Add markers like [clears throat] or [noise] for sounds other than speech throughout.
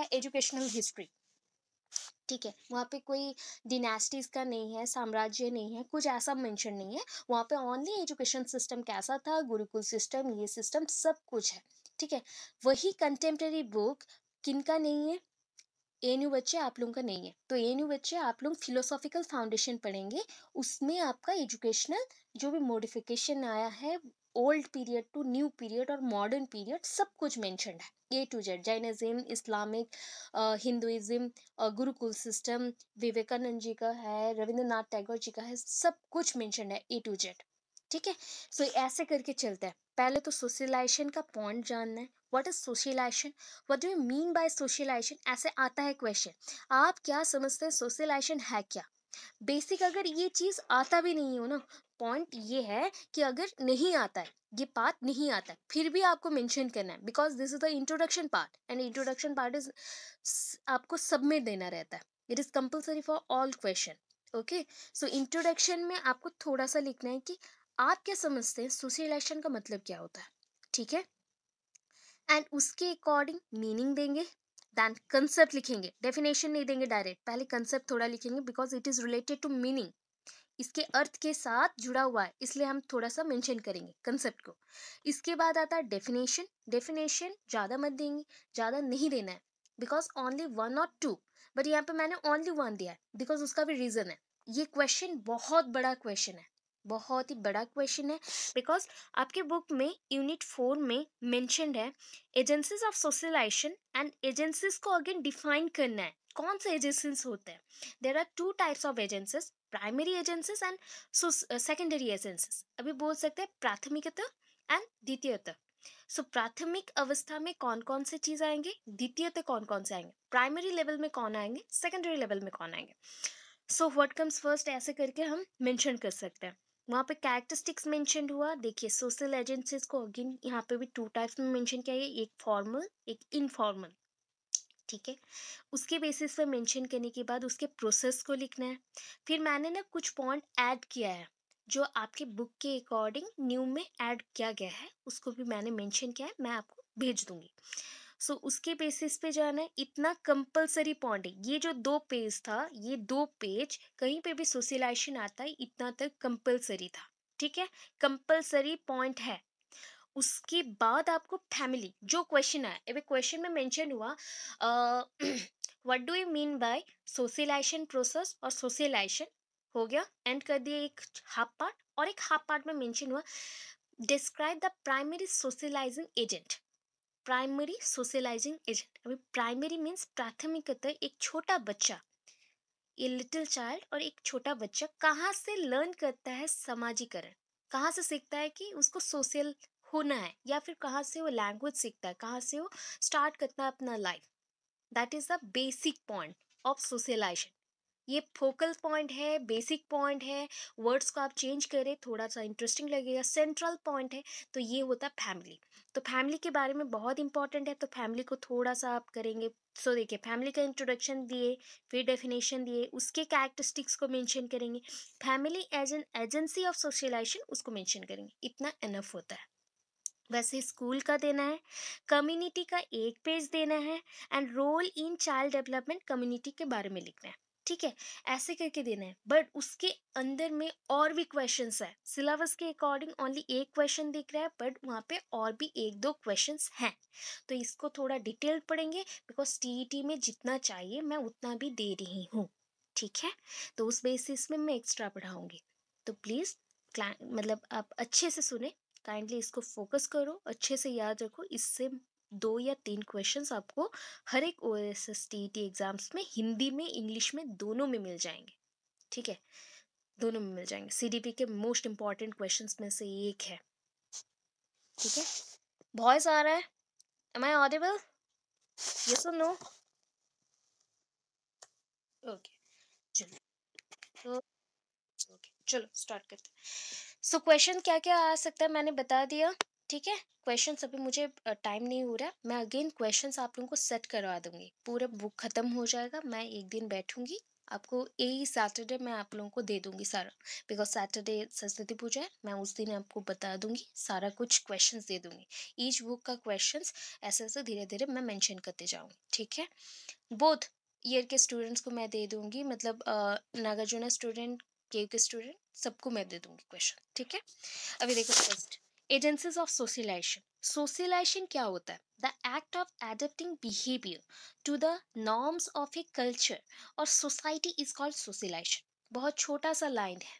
है educational history ठीक है वहाँ पे कोई डिनेस्टीज का नहीं है साम्राज्य नहीं है कुछ ऐसा मेंशन नहीं है वहाँ पे ओनली एजुकेशन सिस्टम कैसा था गुरुकुल सिस्टम ये सिस्टम सब कुछ है ठीक है वही कंटेम्प्रेरी बुक किन का नहीं है ए न्यू बच्चे आप लोगों का नहीं है तो ए न्यू बच्चे आप लोग फिलोसॉफिकल फाउंडेशन पढ़ेंगे उसमें आपका एजुकेशनल जो भी मॉडिफिकेशन आया है old period to new period और मॉडर्न पीरियड सब कुछ मैंशन है A to Z Jainism Islamic Hinduism gurukul system Vivekananda ji का है रविंद्रनाथ टैगोर जी का है सब कुछ मैंशन है ए टू जेड ठीक है सो ऐसे करके चलते हैं पहले तो सोशलाइजेशन का पॉइंट जानना है what is socialisation what do you mean by socialisation ऐसे आता है क्वेश्चन आप क्या समझते हैं सोशलाइजेशन है क्या बेसिक अगर ये चीज़ आता भी नहीं हो ना पॉइंट ये है कि अगर नहीं आता है ये पार्ट नहीं आता है फिर भी आपको मेंशन करना है because this is the introduction part and introduction part is आपको सब में देना रहता है it is compulsory for all question okay so introduction में आपको थोड़ा सा लिखना है कि आप क्या समझते हैं सोशलाइजेशन का मतलब क्या होता है ठीक है एंड उसके अकॉर्डिंग मीनिंग देंगे दैन कंसेप्ट लिखेंगे डेफिनेशन नहीं देंगे डायरेक्ट पहले कंसेप्ट थोड़ा लिखेंगे because it is related to meaning इसके अर्थ के साथ जुड़ा हुआ है इसलिए हम थोड़ा सा मेंशन करेंगे कंसेप्ट को इसके बाद आता है डेफिनेशन डेफिनेशन ज़्यादा मत देंगे ज़्यादा नहीं देना है बिकॉज ओनली वन और टू बट यहाँ पे मैंने ओनली वन दिया है बिकॉज उसका भी रीज़न है ये क्वेश्चन बहुत बड़ा क्वेश्चन है बहुत ही बड़ा क्वेश्चन है बिकॉज आपके बुक में यूनिट फोर में मैंशनड है agencies of socialisation and agencies को अगेन डिफाइन करना है कौन से एजेंसीज होते हैं there are two types of agencies primary agencies and secondary agencies अभी बोल सकते हैं प्राथमिकता एंड द्वितीयता सो प्राथमिक अवस्था में कौन कौन से चीज़ आएंगे द्वितीयता कौन कौन से आएंगे प्राइमरी लेवल में कौन आएंगे सेकेंडरी लेवल में कौन आएंगे सो व्हाट कम्स फर्स्ट ऐसे करके हम मेंशन कर सकते हैं वहाँ पे कैरेक्टरिस्टिक्स मेंशन हुआ देखिए सोशल एजेंसीज को अगेन यहाँ पे भी टू टाइप्स में मेंशन किया गया एक फॉर्मल एक इनफॉर्मल ठीक है उसके बेसिस पर मेंशन करने के बाद उसके प्रोसेस को लिखना है फिर मैंने ना कुछ पॉइंट ऐड किया है जो आपके बुक के अकॉर्डिंग न्यू में ऐड किया गया है उसको भी मैंने मेंशन किया है मैं आपको भेज दूंगी सो so, उसके बेसिस पे जाना है इतना कंपलसरी पॉइंट है ये जो दो पेज था ये दो पेज कहीं पे भी सोशलाइजेशन आता है इतना तक कंपलसरी था ठीक है कंपलसरी पॉइंट है उसके बाद आपको फैमिली जो क्वेश्चन है एवं क्वेश्चन में मेंशन हुआ what do you mean by socialisation process और सोशलाइजेशन हो गया एंड कर दिए एक हाफ पार्ट और एक हाफ पार्ट में मेंशन हुआ describe the primary socialising agent primary socialising agent अभी प्राइमरी मीन्स प्राथमिकता एक छोटा बच्चा ये लिटिल चाइल्ड और एक छोटा बच्चा कहाँ से लर्न करता है समाजीकरण कहाँ से सीखता है कि उसको सोशल होना है या फिर कहाँ से वो लैंग्वेज सीखता है कहाँ से वो स्टार्ट करता है अपना life that is the basic point of socialisation ये फोकल पॉइंट है बेसिक पॉइंट है वर्ड्स को आप चेंज करें थोड़ा सा इंटरेस्टिंग लगेगा सेंट्रल पॉइंट है तो ये होता है फैमिली तो फैमिली के बारे में बहुत इंपॉर्टेंट है तो फैमिली को थोड़ा सा आप करेंगे सो देखिए फैमिली का इंट्रोडक्शन दिए फिर डेफिनेशन दिए उसके कैरेक्टरिस्टिक्स को मेंशन करेंगे family as an agency of socialisation उसको मेंशन करेंगे इतना एनफ होता है वैसे स्कूल का देना है कम्युनिटी का एक पेज देना है and role in child development community के बारे में लिखना है ठीक है ऐसे करके देना है बट उसके अंदर में और भी क्वेश्चंस है सिलेबस के अकॉर्डिंग ओनली एक क्वेश्चन दिख रहा है बट वहाँ पे और भी एक दो क्वेश्चंस हैं तो इसको थोड़ा डिटेल पढ़ेंगे बिकॉज टी e में जितना चाहिए मैं उतना भी दे रही हूँ ठीक है तो उस बेसिस में मैं एक्स्ट्रा पढ़ाऊँगी तो प्लीज़ मतलब आप अच्छे से सुने काइंडली इसको फोकस करो अच्छे से याद रखो इससे दो या तीन क्वेश्चंस आपको हर एक O S S T T exams में हिंदी में इंग्लिश में दोनों में मिल जाएंगे ठीक है दोनों में मिल जाएंगे सी डी पी के मोस्ट इंपॉर्टेंट क्वेश्चन में से एक है ठीक है वॉइस आ रहा है एम आई ऑडिबल ये सो नो ओके चलो तो ओके चलो स्टार्ट करते हैं सो so, क्वेश्चन क्या क्या आ सकता है मैंने बता दिया ठीक है क्वेश्चन अभी मुझे टाइम नहीं हो रहा मैं अगेन क्वेश्चन आप लोगों को सेट करवा दूंगी पूरा बुक खत्म हो जाएगा मैं एक दिन बैठूंगी आपको यही सैटरडे मैं आप लोगों को दे दूंगी सारा बिकॉज सैटरडे सरस्वती पूजा है मैं उस दिन आपको बता दूंगी सारा कुछ क्वेश्चंस दे दूंगी ईच बुक का क्वेश्चंस ऐसे ऐसे धीरे धीरे मैं मेंशन करते जाऊँगी ठीक है बोथ ईयर के स्टूडेंट्स को मैं दे दूंगी मतलब नागार्जुना स्टूडेंट के स्टूडेंट सबको मैं दे दूंगी क्वेश्चन ठीक है अभी देखो first agencies of socialisation socialisation क्या होता है the act of adapting behaviour to the norms of a culture और सोसाइटी इज कॉल्ड सोशलाइजेशन बहुत छोटा सा लाइन है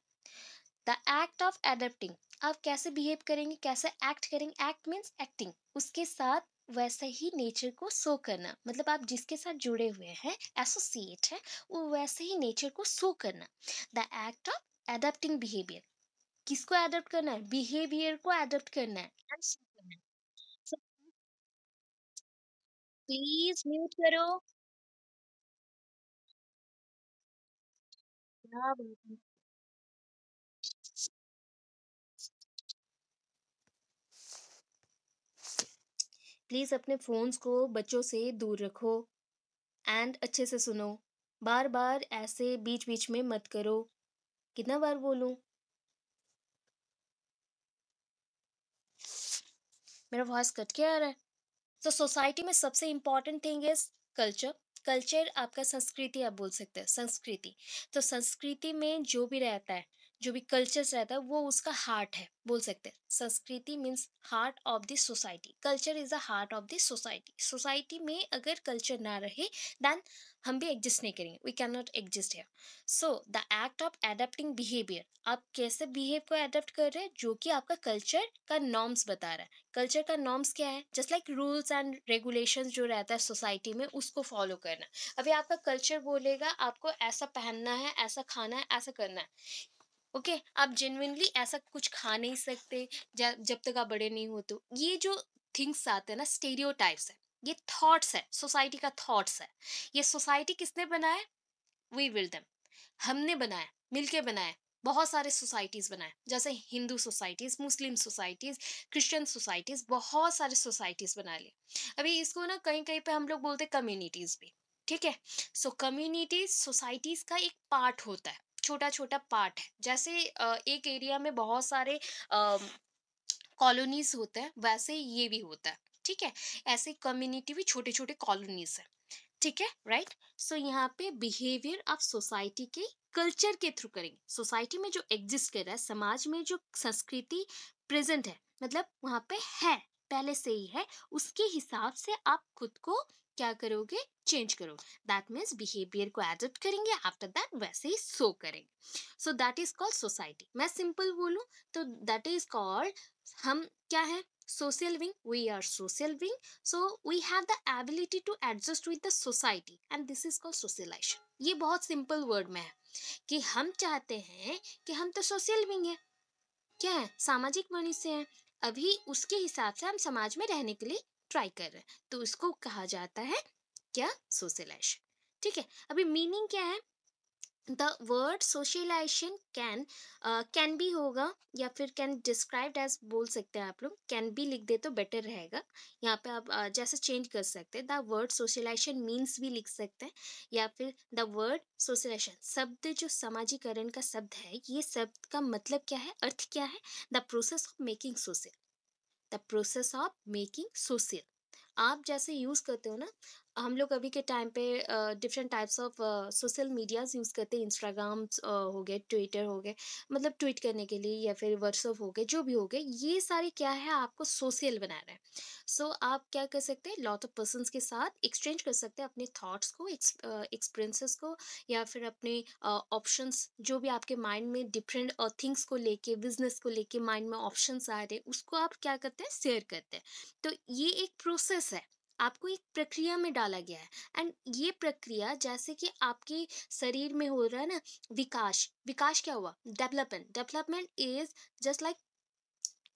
द एक्ट ऑफ एडेप्टिंग आप कैसे बिहेव करेंगे कैसे एक्ट करेंगे एक्ट मीन्स एक्टिंग उसके साथ वैसे ही नेचर को शो करना मतलब आप जिसके साथ जुड़े हुए हैं एसोसिएट है वो वैसे ही नेचर को शो करना the act of adapting behaviour किसको एडेप्ट करना है बिहेवियर को एडेप्ट करना है प्लीज म्यूट करो प्लीज अपने फोन्स को बच्चों से दूर रखो एंड अच्छे से सुनो बार बार ऐसे बीच बीच में मत करो कितना बार बोलू मेरा वॉइस कट क्या आ रहा है तो सोसाइटी में सबसे important thing is culture culture आपका संस्कृति आप बोल सकते हैं संस्कृति तो संस्कृति में जो भी रहता है जो भी कल्चर रहता है वो उसका हार्ट है बोल सकते हैं संस्कृति means heart of the society culture is the heart of the society society में अगर कल्चर ना रहे दैन हम भी एग्जिस्ट नहीं करेंगे वी कैन नॉट एग्जिस्ट है so the act of adapting behaviour आप कैसे बिहेव को एडेप्ट कर रहे हैं जो कि आपका कल्चर का नॉर्म्स बता रहा है कल्चर का नॉर्म्स क्या है just like rules and regulation जो रहता है सोसाइटी में उसको फॉलो करना अभी आपका कल्चर बोलेगा आपको ऐसा पहनना है ऐसा खाना है ऐसा करना है ओके okay, आप जेनविनली ऐसा कुछ खा नहीं सकते जब तक आप बड़े नहीं होते ये जो थिंग्स आते हैं ना स्टेरियो टाइप्स है ये थॉट्स है सोसाइटी का थॉट्स है ये सोसाइटी किसने बनाया वी विल दम हमने बनाया मिलके बनाया बहुत सारे सोसाइटीज़ बनाए जैसे Hindu societies Muslim societies Christian societies बहुत सारे सोसाइटीज़ बना लिए अभी इसको ना कहीं कहीं पे हम लोग बोलते कम्युनिटीज़ भी ठीक है सो कम्युनिटीज़ सोसाइटीज़ का एक पार्ट होता है छोटा छोटा पार्ट है जैसे एक एरिया में बहुत सारे कॉलोनीज होते हैं वैसे ये भी होता है ठीक है ऐसे कम्युनिटी भी छोटे छोटे कॉलोनीज है ठीक है राइट सो यहाँ पे बिहेवियर ऑफ सोसाइटी के कल्चर के थ्रू करेंगे सोसाइटी में जो एग्जिस्ट कर रहा है समाज में जो संस्कृति प्रेजेंट है मतलब वहाँ पे है पहले से ही है उसके हिसाब से आप खुद को क्या करोगे चेंज करो दैट मीन्स बिहेवियर को एडप्ट करेंगे आफ्टर दैट वैसे ही सो करेंगे so that is called society मैं सिंपल बोलूँ तो दैट इज कॉल्ड हम क्या है social being we are social being so we have the ability to adjust with the society and this is called socialisation ये बहुत simple word में है कि हम चाहते हैं कि हम तो सोशल विंग है क्या है सामाजिक मनुष्य हैं अभी उसके हिसाब से हम समाज में रहने के लिए ट्राई कर रहे हैं तो इसको कहा जाता है क्या सोशलाइजेशन ठीक है अभी मीनिंग क्या है the word socialisation can can भी होगा या फिर कैन डिस्क्राइब्ड एज बोल सकते हैं आप लोग कैन भी लिख दे तो बेटर रहेगा यहाँ पे आप uh, जैसे चेंज कर सकते हैं द वर्ड सोशलाइजेशन मीन्स भी लिख सकते हैं या फिर द वर्ड सोशलाइजेशन शब्द जो समाजीकरण का शब्द है ये शब्द का मतलब क्या है अर्थ क्या है the process of making social the process of making social आप जैसे यूज़ करते हो ना हम लोग अभी के टाइम पे different types of social medias use करते हैं इंस्टाग्राम हो गए ट्विटर हो गए मतलब ट्वीट करने के लिए या फिर व्हाट्सअप हो गए जो भी हो गए ये सारे क्या है आपको सोशल बना रहे हैं सो so, आप क्या कर सकते हैं लॉट ऑफ पर्सनस के साथ एक्सचेंज कर सकते हैं अपने थाट्स को एक्सपीरियंसेस को या फिर अपने uh, जो भी आपके माइंड में डिफरेंट थिंग्स को लेके बिजनेस को लेके माइंड में ऑप्शन आ रहे हैं उसको आप क्या करते हैं शेयर करते हैं तो ये एक प्रोसेस है आपको एक प्रक्रिया में डाला गया है एंड ये प्रक्रिया जैसे कि आपके शरीर में हो रहा है ना विकास विकास क्या हुआ development development is just like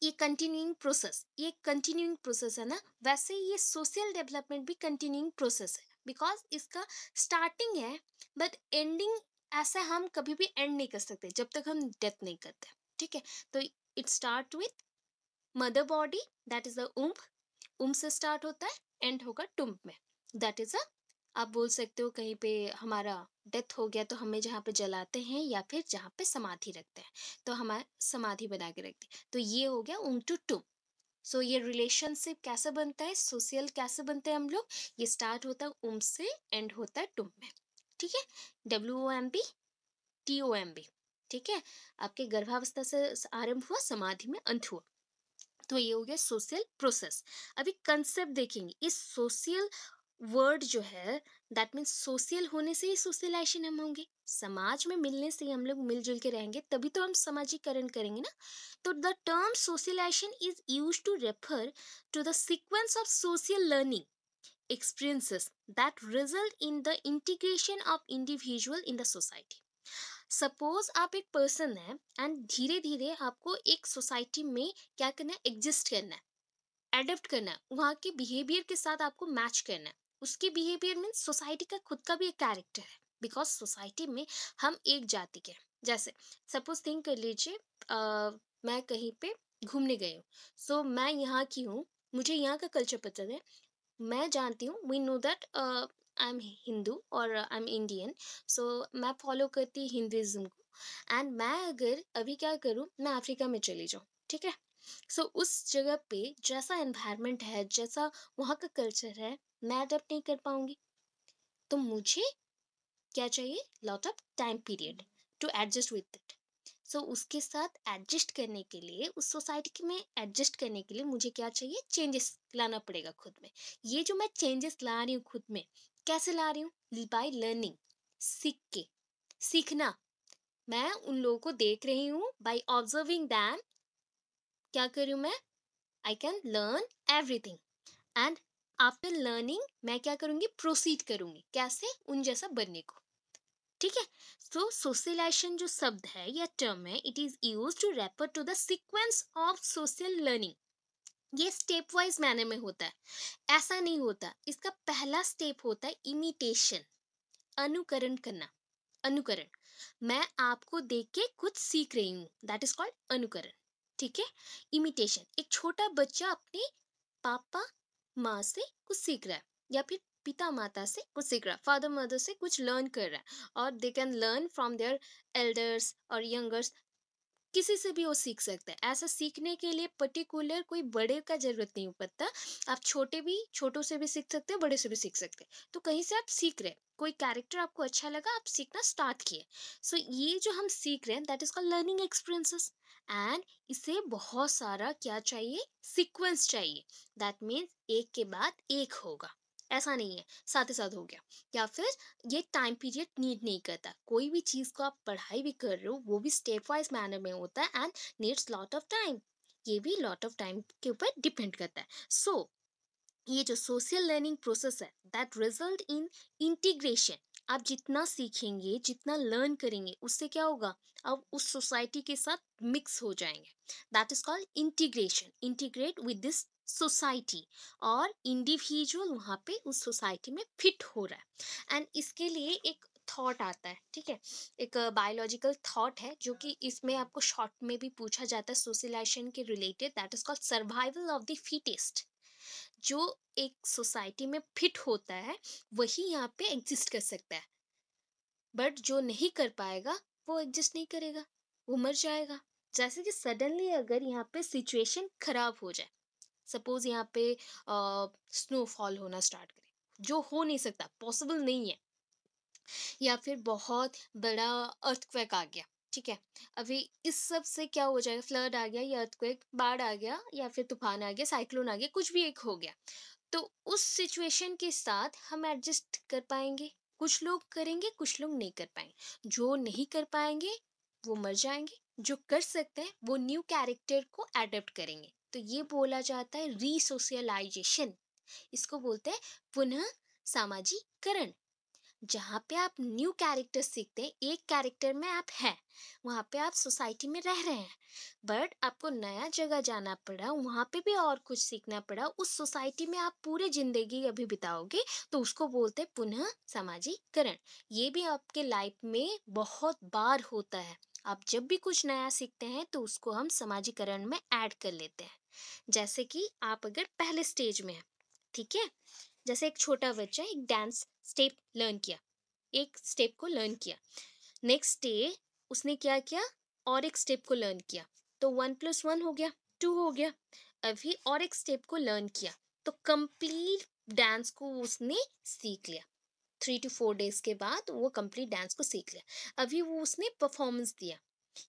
ये कंटिन्यूइंग प्रोसेस ये कंटिन्यूइंग प्रोसेस है ना वैसे ये सोशल डेवलपमेंट भी कंटिन्यूइंग प्रोसेस है बिकॉज इसका स्टार्टिंग है बट एंडिंग ऐसा हम कभी भी एंड नहीं कर सकते जब तक हम डेथ नहीं करते ठीक है तो it start with mother body that is the womb womb से स्टार्ट होता है एंड होगा टुम्प में दैट इज़ अ आप बोल सकते हो कहीं पे हमारा डेथ हो गया तो हमें जहाँ पे जलाते हैं या फिर जहाँ पे समाधि रखते हैं तो हमारे समाधि बना के रखते हैं तो ये हो गया उंग टू टुम सो ये रिलेशनशिप कैसे बनता है सोशल कैसे बनते हैं हम लोग ये स्टार्ट होता है उम से एंड होता है टुम में ठीक है W O M B T O M B ठीक है आपके गर्भावस्था से आरंभ हुआ समाधि में अंत हुआ तो ये हो गया सोशल प्रोसेस अभी कंसेप्ट देखेंगे इस सोशल वर्ड जो है दैट मीन्स सोशल होने से ही सोशलाइजेशन हम होंगे समाज में मिलने से ही हम लोग मिलजुल के रहेंगे तभी तो हम समाजीकरण करेंगे ना तो the term socialization is use to refer to the sequence of social learning experiences that result in the integration of individual in the society suppose आप एक पर्सन है एंड धीरे धीरे आपको एक सोसाइटी में क्या करना है एग्जिस्ट करना है एडप्ट करना है वहाँ के बिहेवियर के साथ आपको मैच करना है उसके बिहेवियर मीन सोसाइटी का खुद का भी एक कैरेक्टर है बिकॉज सोसाइटी में हम एक जाति के जैसे सपोज थिंक कर लीजिए मैं कहीं पे घूमने गई हूँ सो so, मैं यहाँ की हूँ मुझे यहाँ का कल्चर पसंद है मैं जानती हूँ we know that I am Hindu और आई एम इंडियन सो मैं फॉलो करती हिंदुज़म को एंड मैं अगर अभी क्या करूँ मैं अफ्रीका में चली जाऊँ ठीक है सो so, उस जगह पे जैसा एनवायरनमेंट है जैसा वहाँ का कल्चर है मैं अडेप्ट नहीं कर पाऊँगी तो मुझे क्या चाहिए lot of time period to adjust with it so उसके साथ एडजस्ट करने के लिए उस सोसाइटी में एडजस्ट करने के लिए मुझे क्या चाहिए चेंजेस लाना पड़ेगा खुद में ये जो मैं चेंजेस ला रही हूँ खुद में कैसे ला रही हूँ बाय लर्निंग सीख के सीखना मैं उन लोगों को देख रही हूँ बाय ऑब्जर्विंग दैम क्या कर रही हूँ मैं I can learn everything and after learning मैं क्या करूँगी प्रोसीड करूँगी कैसे उन जैसा बनने को ठीक है तो सोशलाइजेशन जो शब्द है या टर्म है it is use to refer to the sequence of social learning ये स्टेप वाइज मैनर में होता है ऐसा नहीं होता इसका पहला स्टेप होता है इमिटेशन अनुकरण करना अनुकरण मैं आपको देख के कुछ सीख रही हूँ दैट इज कॉल्ड अनुकरण ठीक है इमिटेशन एक छोटा बच्चा अपने पापा माँ से कुछ सीख रहा है या फिर पिता माता से कुछ सीख रहा है फादर मदर से कुछ लर्न कर रहा है और they can learn from their elders और यंगर्स किसी से भी वो सीख सकते हैं ऐसा सीखने के लिए पर्टिकुलर कोई बड़े का जरूरत नहीं पड़ता आप छोटे भी छोटों से भी सीख सकते हैं बड़े से भी सीख सकते हैं तो कहीं से आप सीख रहे हैं कोई कैरेक्टर आपको अच्छा लगा आप सीखना स्टार्ट किए सो so, ये जो हम सीख रहे हैं that is call learning experiences and इसे बहुत सारा क्या चाहिए सीक्वेंस चाहिए दैट मीन्स एक के बाद एक होगा ऐसा नहीं है साथ ही साथ हो गया या फिर ये टाइम पीरियड नीड नहीं करता कोई भी चीज़ को आप पढ़ाई भी कर रहे हो वो भी स्टेप वाइज मैनर में होता है and needs lot of time ये भी लॉट ऑफ टाइम के ऊपर डिपेंड करता है सो so, ये जो सोशल लर्निंग प्रोसेस है दैट रिजल्ट इन इंटीग्रेशन आप जितना सीखेंगे जितना लर्न करेंगे उससे क्या होगा आप उस सोसाइटी के साथ मिक्स हो जाएंगे that is called integration integrate with this society और इंडिविजुअल वहाँ पे उस सोसाइटी में फिट हो रहा है एंड इसके लिए एक थॉट आता है ठीक है एक बायोलॉजिकल थॉट है जो कि इसमें आपको शॉर्ट में भी पूछा जाता है सोशलाइजेशन के related that is called survival of the fittest जो एक सोसाइटी में फिट होता है वही यहाँ पे एग्जिस्ट कर सकता है बट जो नहीं कर पाएगा वो एग्जिस्ट नहीं करेगा वो मर जाएगा जैसे कि सडनली अगर यहाँ पे सिचुएशन खराब हो जाए सपोज़ यहाँ पे स्नोफॉल होना स्टार्ट करे जो हो नहीं सकता पॉसिबल नहीं है या फिर बहुत बड़ा अर्थक्वेक आ गया ठीक है अभी इस सब से क्या हो जाएगा फ्लड आ गया या अर्थक्वेक बाढ़ आ गया या फिर तूफान आ गया साइक्लोन आ गया कुछ भी एक हो गया तो उस सिचुएशन के साथ हम एडजस्ट कर पाएंगे कुछ लोग करेंगे कुछ लोग नहीं कर पाएंगे जो नहीं कर पाएंगे वो मर जाएंगे जो कर सकते हैं वो न्यू कैरेक्टर को एडेप्ट करेंगे तो ये बोला जाता है रीसोशलाइजेशन इसको बोलते हैं पुनः सामाजिकरण जहाँ पे आप न्यू कैरेक्टर सीखते हैं एक कैरेक्टर में आप हैं वहाँ पे आप सोसाइटी में रह रहे हैं बट आपको नया जगह जाना पड़ा वहाँ पे भी और कुछ सीखना पड़ा उस सोसाइटी में आप पूरी ज़िंदगी अभी बिताओगे तो उसको बोलते हैं पुनः सामाजिकरण ये भी आपके लाइफ में बहुत बार होता है आप जब भी कुछ नया सीखते हैं तो उसको हम सामाजिकरण में ऐड कर लेते हैं जैसे कि आप अगर पहले स्टेज में हैं ठीक है जैसे एक छोटा बच्चा एक डांस स्टेप लर्न किया एक स्टेप को लर्न किया नेक्स्ट डे उसने क्या किया और एक स्टेप को लर्न किया तो वन प्लस वन हो गया टू हो गया अभी और एक स्टेप को लर्न किया तो कंप्लीट डांस को उसने सीख लिया थ्री टू फोर डेज के बाद वो कंप्लीट डांस को सीख लिया अभी वो उसने परफॉर्मेंस दिया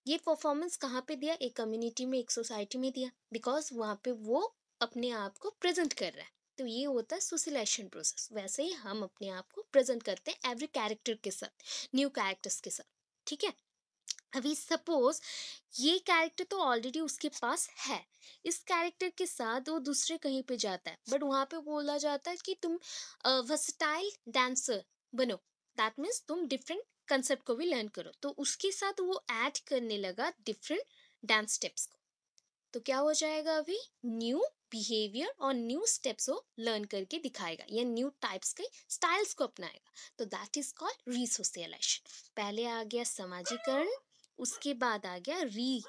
ये परफॉर्मेंस कहाँ पे दिया एक कम्युनिटी में एक सोसाइटी में दिया बिकॉज वहाँ पे वो अपने आप को प्रेजेंट कर रहा है तो ये होता है सोशलाइजेशन प्रोसेस वैसे ही हम अपने आप को प्रेजेंट करते हैं एवरी कैरेक्टर के साथ न्यू कैरेक्टर्स के साथ ठीक है अभी सपोज ये कैरेक्टर तो ऑलरेडी उसके पास है इस कैरेक्टर के साथ वो दूसरे कहीं पे जाता है बट वहाँ पे बोला जाता है कि तुम वर्सटाइल डांसर बनो दैट मीन्स तुम डिफरेंट कंसेप्ट को भी लर्न करो तो उसके साथ वो ऐड करने लगा डिफरेंट डांस स्टेप्स को तो क्या हो जाएगा अभी न्यू बिहेवियर और न्यू स्टेप्स वो लर्न करके दिखाएगा या न्यू टाइप्स के स्टाइल्स को अपनाएगा तो दैट इज कॉल्ड रीसोशलाइजेशन पहले आ गया सामाजिकरण उसके बाद आ गया री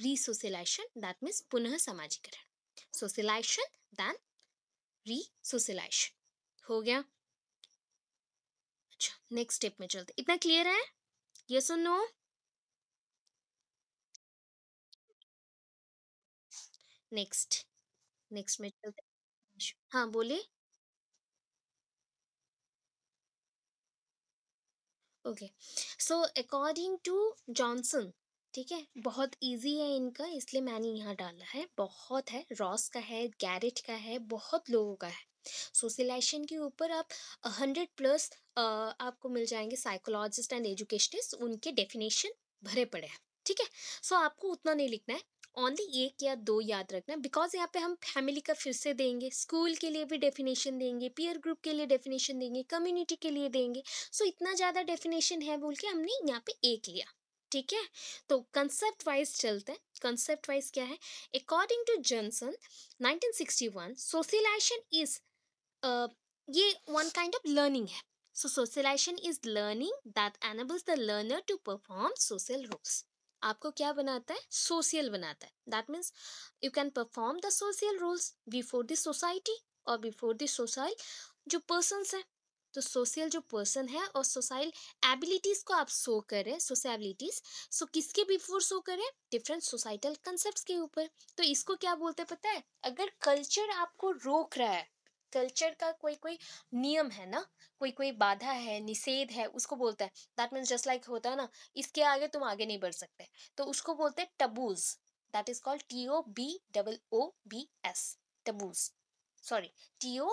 रीसोशलाइजेशन दैट मीन्स पुनः सामाजिकरण सोशलाइजेशन दैन रीसोशलाइजेशन हो गया अच्छा नेक्स्ट स्टेप में चलते इतना क्लियर है ये सुन नो नेक्स्ट नेक्स्ट में चलते हाँ बोले okay so according to Johnson ठीक है बहुत इजी है इनका इसलिए मैंने यहाँ डाला है बहुत है रॉस का है गैरेट का है बहुत लोगों का है सोशलाइजेशन के ऊपर आप हंड्रेड प्लस आपको मिल जाएंगे साइकोलॉजिस्ट एंड एजुकेशनिस्ट उनके डेफिनेशन भरे पड़े हैं ठीक है सो so, आपको उतना नहीं लिखना है ओनली एक या दो याद रखना बिकॉज यहाँ पे हम फैमिली का फिर से देंगे स्कूल के लिए भी डेफिनेशन देंगे पीयर ग्रुप के लिए डेफिनेशन देंगे कम्युनिटी के लिए देंगे सो so, इतना ज़्यादा डेफिनेशन है बोल के हमने यहाँ पे एक लिया ठीक है तो कंसेप्ट वाइज चलते हैं कंसेप्ट वाइज क्या है according to Johnson 1961 socialization is ये वन काइंड ऑफ लर्निंग है so socialization is learning that enables the learner to perform social roles आपको क्या बनाता है सोशल बनाता है that means you can perform the social roles before the society और before the social जो person है तो सोशल जो पर्सन है और सोशल एबिलिटीज़ को आप शो करें सोशल एबिलिटीज़ सो किसके बिफोर शो करें डिफरेंट सोसाइटल कंसेप्ट के ऊपर तो इसको क्या बोलते हैं पता है अगर कल्चर आपको रोक रहा है कल्चर का कोई कोई नियम है ना कोई कोई बाधा है निषेध है उसको बोलता है दैट मीन्स जस्ट लाइक होता है ना इसके आगे तुम आगे नहीं बढ़ सकते तो उसको बोलते हैं taboos that is called T O B double O B S taboos sorry T O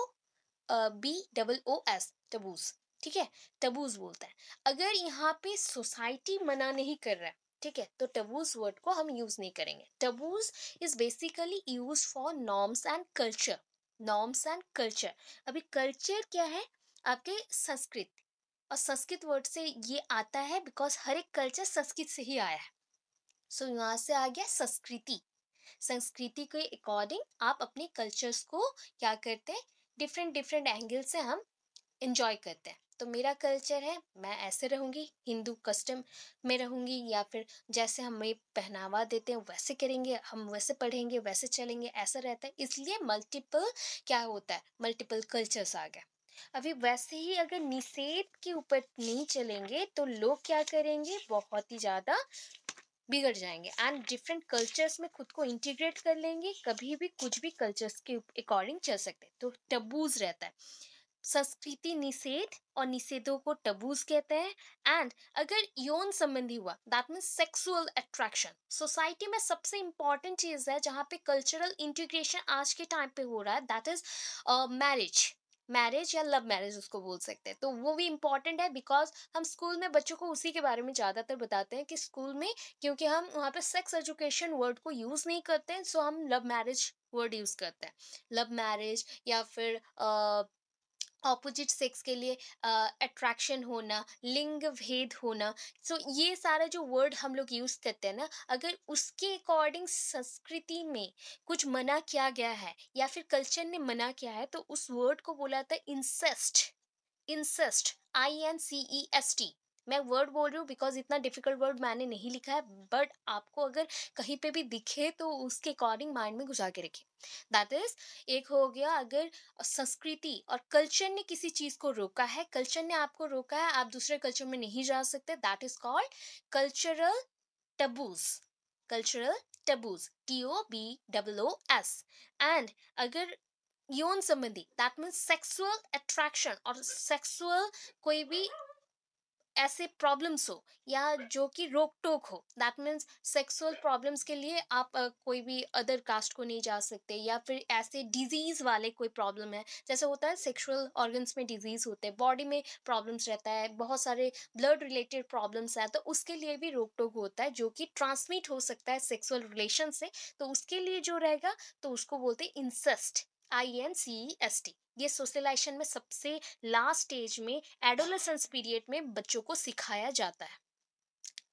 B double O S taboos ठीक है टबूज बोलता है अगर यहाँ पे सोसाइटी मना नहीं कर रहा है ठीक है तो टबूज वर्ड को हम यूज नहीं करेंगे taboos is basically use for norms and culture norms and culture अभी कल्चर क्या है आपके संस्कृत और संस्कृत वर्ड से ये आता है बिकॉज हर एक कल्चर संस्कृत से ही आया है सो so, यहाँ से आ गया संस्कृति संस्कृति के अकॉर्डिंग आप अपने कल्चर्स को क्या करते हैं डिफरेंट डिफरेंट एंगल से हम इंजॉय करते हैं तो मेरा कल्चर है मैं ऐसे रहूँगी हिंदू कस्टम में रहूँगी या फिर जैसे हमें पहनावा देते हैं वैसे करेंगे हम वैसे पढ़ेंगे वैसे चलेंगे ऐसा रहता है इसलिए मल्टीपल क्या होता है मल्टीपल कल्चर्स आ गए अभी वैसे ही अगर निषेध के ऊपर नहीं चलेंगे तो लोग क्या करेंगे बहुत ही ज़्यादा बिगड़ जाएंगे एंड डिफरेंट कल्चर्स में खुद को इंटीग्रेट कर लेंगे कभी भी कुछ भी कल्चर्स के अकॉर्डिंग चल सकते तो टबूज रहता है संस्कृति निषेध और निषेधों को टबूज कहते हैं एंड अगर यौन संबंधी हुआ that mean sexual attraction society में सबसे इंपॉर्टेंट चीज़ है जहाँ पे कल्चरल इंटीग्रेशन आज के टाइम पे हो रहा है दैट इज मैरिज मैरिज या लव मैरिज उसको बोल सकते हैं तो वो भी इम्पॉर्टेंट है बिकॉज हम स्कूल में बच्चों को उसी के बारे में ज़्यादातर बताते हैं कि स्कूल में क्योंकि हम वहाँ पे सेक्स एजुकेशन वर्ड को यूज़ नहीं करते हैं सो हम लव मैरिज वर्ड यूज़ करते हैं लव मैरिज या फिर ऑपोजिट सेक्स के लिए अट्रैक्शन होना लिंग भेद होना सो so, ये सारा जो वर्ड हम लोग यूज़ करते हैं ना अगर उसके अकॉर्डिंग संस्कृति में कुछ मना किया गया है या फिर कल्चर ने मना किया है तो उस वर्ड को बोला था incest incest I N C E S T मैं वर्ड बोल रही हूँ बिकॉज इतना डिफिकल्ट वर्ड मैंने नहीं लिखा है बट आपको अगर कहीं पे भी दिखे तो उसके अकॉर्डिंग माइंड में घुसा के रखें दैट इज एक हो गया अगर संस्कृति और कल्चर ने किसी चीज़ को रोका है कल्चर ने आपको रोका है आप दूसरे कल्चर में नहीं जा सकते that is called cultural taboos cultural taboos T O B double O S and अगर यौन संबंधी दैट मीन्स सेक्सुअल अट्रैक्शन और सेक्सुअल कोई भी ऐसे प्रॉब्लम्स हो या जो कि रोक टोक हो दैट मीन्स सेक्सुअल प्रॉब्लम्स के लिए आप uh, कोई भी अदर कास्ट को नहीं जा सकते या फिर ऐसे डिजीज़ वाले कोई प्रॉब्लम है जैसे होता है सेक्सुअल ऑर्गन्स में डिजीज़ होते हैं बॉडी में प्रॉब्लम्स रहता है बहुत सारे ब्लड रिलेटेड प्रॉब्लम्स हैं तो उसके लिए भी रोक टोक होता है जो कि ट्रांसमिट हो सकता है सेक्सुअल रिलेशन से तो उसके लिए जो रहेगा तो उसको बोलते हैं incest I N C S T ये सोशलाइजेशन में सबसे लास्ट स्टेज में एडोलसेंस पीरियड में बच्चों को सिखाया जाता है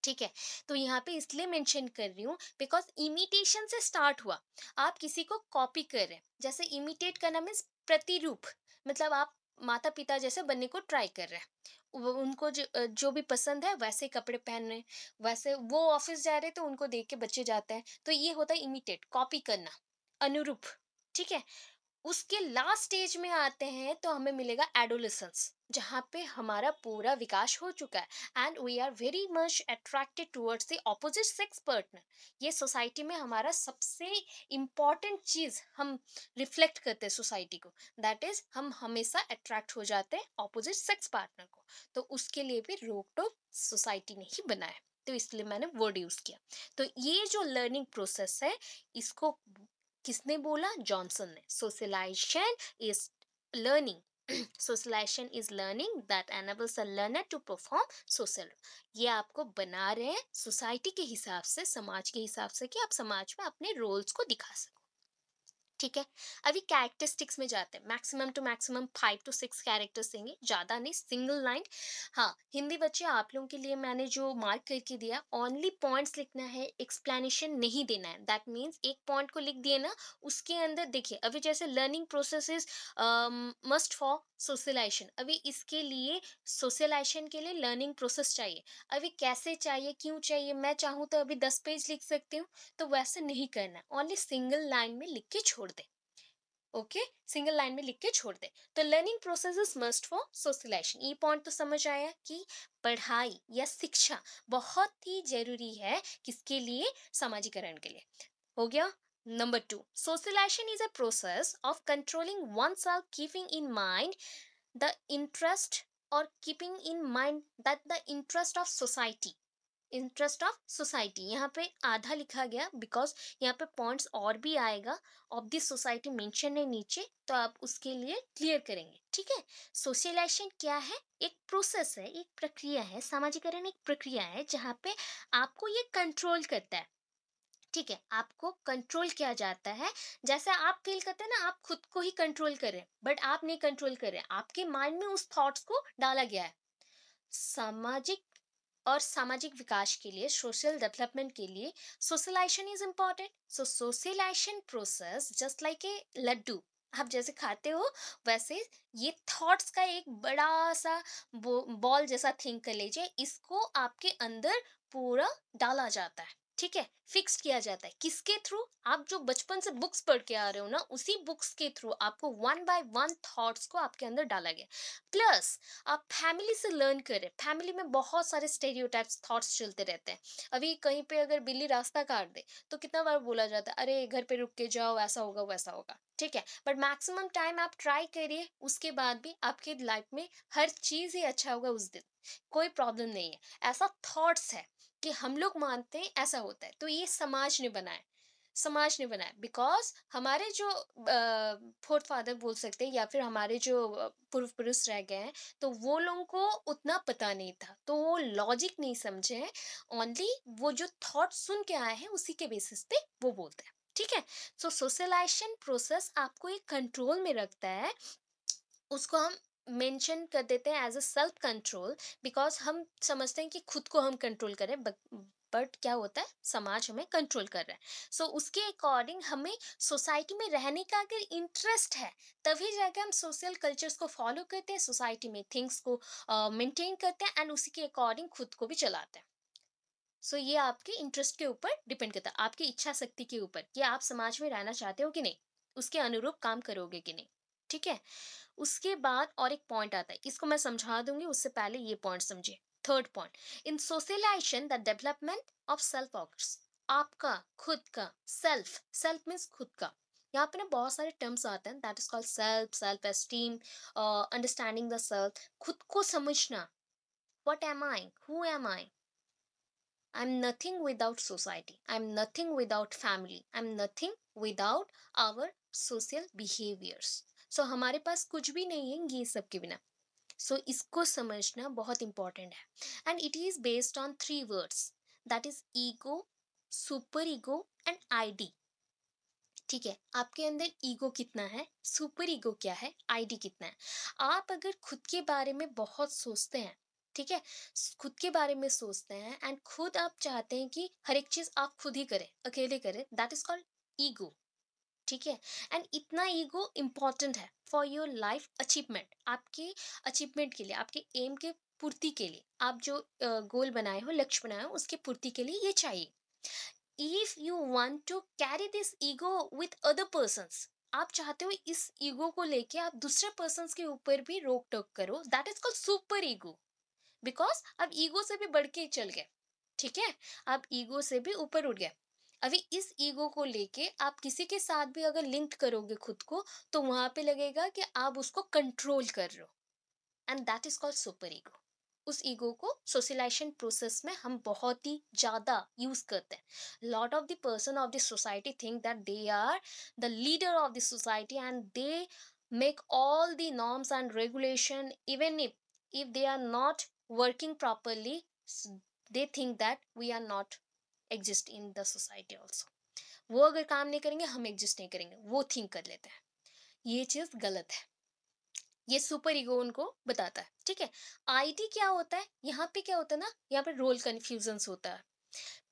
ठीक है तो यहाँ पे इसलिए मेंशन कर रही हूँ बिकॉज इमिटेशन से स्टार्ट हुआ आप किसी को कॉपी कर रहे हैं जैसे इमिटेट करना मीन्स प्रतिरूप मतलब आप माता पिता जैसे बनने को ट्राई कर रहे हैं वो उनको जो जो भी पसंद है वैसे कपड़े पहन रहे वैसे वो ऑफिस जा रहे तो उनको देख के बच्चे जाते हैं तो ये होता है इमिटेट कॉपी करना अनुरूप ठीक है उसके लास्ट स्टेज में आते हैं तो हमें मिलेगा एडोलिसंस जहाँ पे हमारा पूरा विकास हो चुका है and we are very much attracted towards the opposite sex partner ये सोसाइटी में हमारा सबसे इम्पॉर्टेंट चीज़ हम रिफ्लेक्ट करते हैं सोसाइटी को दैट इज़ हम हमेशा अट्रैक्ट हो जाते हैं ऑपोजिट सेक्स पार्टनर को तो उसके लिए भी रोक टोक सोसाइटी ने ही बनाया तो इसलिए मैंने वर्ड यूज़ किया तो ये जो लर्निंग प्रोसेस है इसको किसने बोला जॉनसन ने socialization is learning [clears throat] socialization is learning that enables a learner to perform social ये आपको बना रहे हैं सोसाइटी के हिसाब से समाज के हिसाब से कि आप समाज में अपने रोल्स को दिखा सको ठीक है अभी कैरेक्टरिस्टिक्स में जाते हैं maximum to maximum five to six characters देंगे ज़्यादा नहीं सिंगल लाइन हाँ हिंदी बच्चे आप लोगों के लिए मैंने जो मार्क करके दिया ओनली पॉइंट्स लिखना है एक्सप्लेनेशन नहीं देना है दैट मीन्स एक पॉइंट को लिख दिए ना उसके अंदर देखिए अभी जैसे learning process must for socialization अभी इसके लिए सोशलाइजेशन के लिए लर्निंग प्रोसेस चाहिए अभी कैसे चाहिए क्यों चाहिए मैं चाहूँ तो अभी दस पेज लिख सकती हूँ तो वैसे नहीं करना ओनली सिंगल लाइन में लिख के छोड़ ओके सिंगल लाइन में लिख के छोड़ दे तो learning process is must for socialization ये पॉइंट तो समझ आया कि पढ़ाई या शिक्षा बहुत ही जरूरी है किसके लिए समाजीकरण के लिए हो गया number two socialization is a process of controlling oneself keeping in mind the interest और keeping in mind that the interest of society interest of society यहाँ पे आधा लिखा गया बिकॉज यहाँ पे पॉइंट्स और भी आएगा ऑफ दिस सोसाइटी मेंशन है नीचे तो आप उसके लिए क्लियर करेंगे ठीक है सोशलाइजेशन क्या है एक प्रोसेस है एक प्रक्रिया है सामाजिकरण एक प्रक्रिया है जहाँ पे आपको ये कंट्रोल करता है ठीक है आपको कंट्रोल किया जाता है जैसे आप फील करते हैं ना आप खुद को ही कंट्रोल करें बट आप नहीं कंट्रोल करें आपके माइंड में उस थॉट्स को डाला गया है सामाजिक और सामाजिक विकास के लिए सोशल डेवलपमेंट के लिए socialization is important so socialization process just like a laddu आप जैसे खाते हो वैसे ये थॉट्स का एक बड़ा सा बॉल जैसा थिंक कर लीजिए इसको आपके अंदर पूरा डाला जाता है ठीक है फिक्स्ड किया जाता है किसके थ्रू आप जो बचपन से बुक्स पढ़ के आ रहे हो ना उसी बुक्स के थ्रू आपको वन बाय वन थॉट्स को आपके अंदर डाला गया प्लस आप फैमिली से लर्न करें फैमिली में बहुत सारे स्टेरियोटाइप्स थॉट्स चलते रहते हैं अभी कहीं पे अगर बिल्ली रास्ता काट दे तो कितना बार बोला जाता है अरे घर पे रुक के जाओ ऐसा होगा वैसा होगा ठीक है बट मैक्सिमम टाइम आप ट्राई करिए उसके बाद भी आपके लाइफ में हर चीज़ ही अच्छा होगा उस दिन कोई प्रॉब्लम नहीं है ऐसा थॉट्स है कि हम लोग मानते हैं ऐसा होता है तो ये समाज ने बनाया समाज ने बनाया बिकॉज हमारे जो फोर्थ फादर बोल सकते हैं या फिर हमारे जो पूर्व पुरुष रह गए हैं तो वो लोगों को उतना पता नहीं था तो वो लॉजिक नहीं समझे हैं ओनली वो जो थॉट सुन के आए हैं उसी के बेसिस पे वो बोलते हैं ठीक है सो सोशलाइजेशन प्रोसेस आपको एक कंट्रोल में रखता है उसको हम मेंशन कर देते हैं as a self control because हम समझते हैं कि खुद को हम कंट्रोल करें बट क्या होता है समाज हमें कंट्रोल कर रहा है सो so, उसके अकॉर्डिंग हमें सोसाइटी में रहने का अगर इंटरेस्ट है तभी जाकर हम सोशल कल्चर्स को फॉलो करते हैं सोसाइटी में थिंग्स को मेंटेन uh, करते हैं एंड उसी के अकॉर्डिंग खुद को भी चलाते हैं सो so, ये आपके इंटरेस्ट के ऊपर डिपेंड करता है आपकी इच्छा शक्ति के ऊपर कि आप समाज में रहना चाहते हो कि नहीं उसके अनुरूप काम करोगे कि नहीं ठीक है उसके बाद और एक पॉइंट आता है इसको मैं समझा दूंगी उससे पहले ये पॉइंट समझिए third point in socialization the development of self acts आपका खुद का सेल्फ सेल्फ मीन्स खुद का यहाँ पे ना बहुत सारे टर्म्स आते हैं that is called self self esteem understanding the self खुद को समझना what am I who am I I am nothing without society I am nothing without family I am nothing without our social behaviours so so, हमारे पास कुछ भी नहीं है ये सब के बिना सो so, इसको समझना बहुत इंपॉर्टेंट है and it is based on three words that is ego super ego and id ठीक है आपके अंदर ईगो कितना है सुपर ईगो क्या है आईडी कितना है आप अगर खुद के बारे में बहुत सोचते हैं ठीक है खुद के बारे में सोचते हैं एंड खुद आप चाहते हैं कि हर एक चीज़ आप खुद ही करें अकेले करें दैट इज़ कॉल्ड ईगो ठीक है एंड इतना ईगो इम्पॉर्टेंट है फॉर योर लाइफ अचीवमेंट आपके अचीवमेंट के लिए आपके एम के पूर्ति के लिए आप जो गोल बनाए हो लक्ष्य बनाए हो उसके पूर्ति के लिए ये चाहिए if you want to carry this ego with other persons आप चाहते हो इस ईगो को लेके आप दूसरे पर्सन के ऊपर भी रोक टोक करो that is called super ego because आप ईगो से भी बढ़ के चल गए ठीक है आप ईगो से भी ऊपर उठ गए अभी इस ईगो को लेके आप किसी के साथ भी अगर लिंक करोगे खुद को तो वहां पे लगेगा कि आप उसको कंट्रोल कर रहे हो and that is called super ego उस ईगो को सोशलाइजेशन प्रोसेस में हम बहुत ही ज़्यादा यूज़ करते हैं lot of the person of the society think that they are the leader of the society and they make all the norms and regulation even if if they are not working properly they think that we are not exist in the society also वो अगर काम नहीं करेंगे हम exist नहीं करेंगे वो think कर लेते हैं ये चीज़ गलत है ये सुपर ईगो उनको बताता है ठीक है आईटी क्या होता है यहाँ पे क्या होता है ना यहाँ पे रोल कन्फ्यूजन्स होता है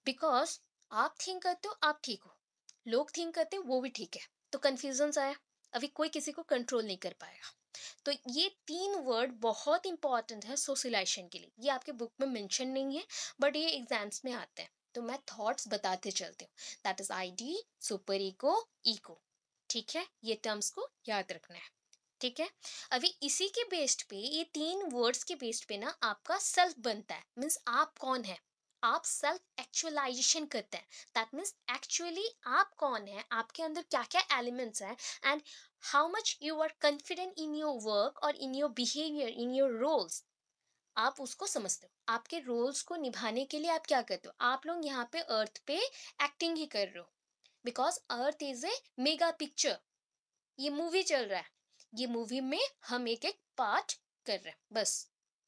बिकॉज आप थिंक करते हो आप ठीक हो लोग थिंक करते हो वो भी ठीक है तो कन्फ्यूजन्स आया अभी कोई किसी को कंट्रोल नहीं कर पाएगा तो ये तीन वर्ड बहुत इंपॉर्टेंट है सोशलाइजेशन के लिए ये आपके बुक में मेंशन नहीं है बट ये एग्जाम्स में आते हैं तो मैं थॉट्स बताते चलते हूँ that is I D super ego ego ठीक है ये टर्म्स को याद रखना है ठीक है अभी इसी के बेस्ड पे ये तीन वर्ड्स के बेस्ड पे ना आपका सेल्फ बनता है मीन्स आप कौन है आप सेल्फ एक्चुअलाइजेशन करते हैं दैट मीन्स एक्चुअली आप कौन है आपके अंदर क्या क्या एलिमेंट्स हैं and how much you are confident in your work और in your behaviour in your roles आप उसको समझते हो आपके रोल्स को निभाने के लिए आप क्या करते हो आप लोग यहाँ पे अर्थ पे एक्टिंग ही कर रहे हो because earth is a mega picture ये मूवी चल रहा है ये मूवी में हम एक एक पार्ट कर रहे हैं बस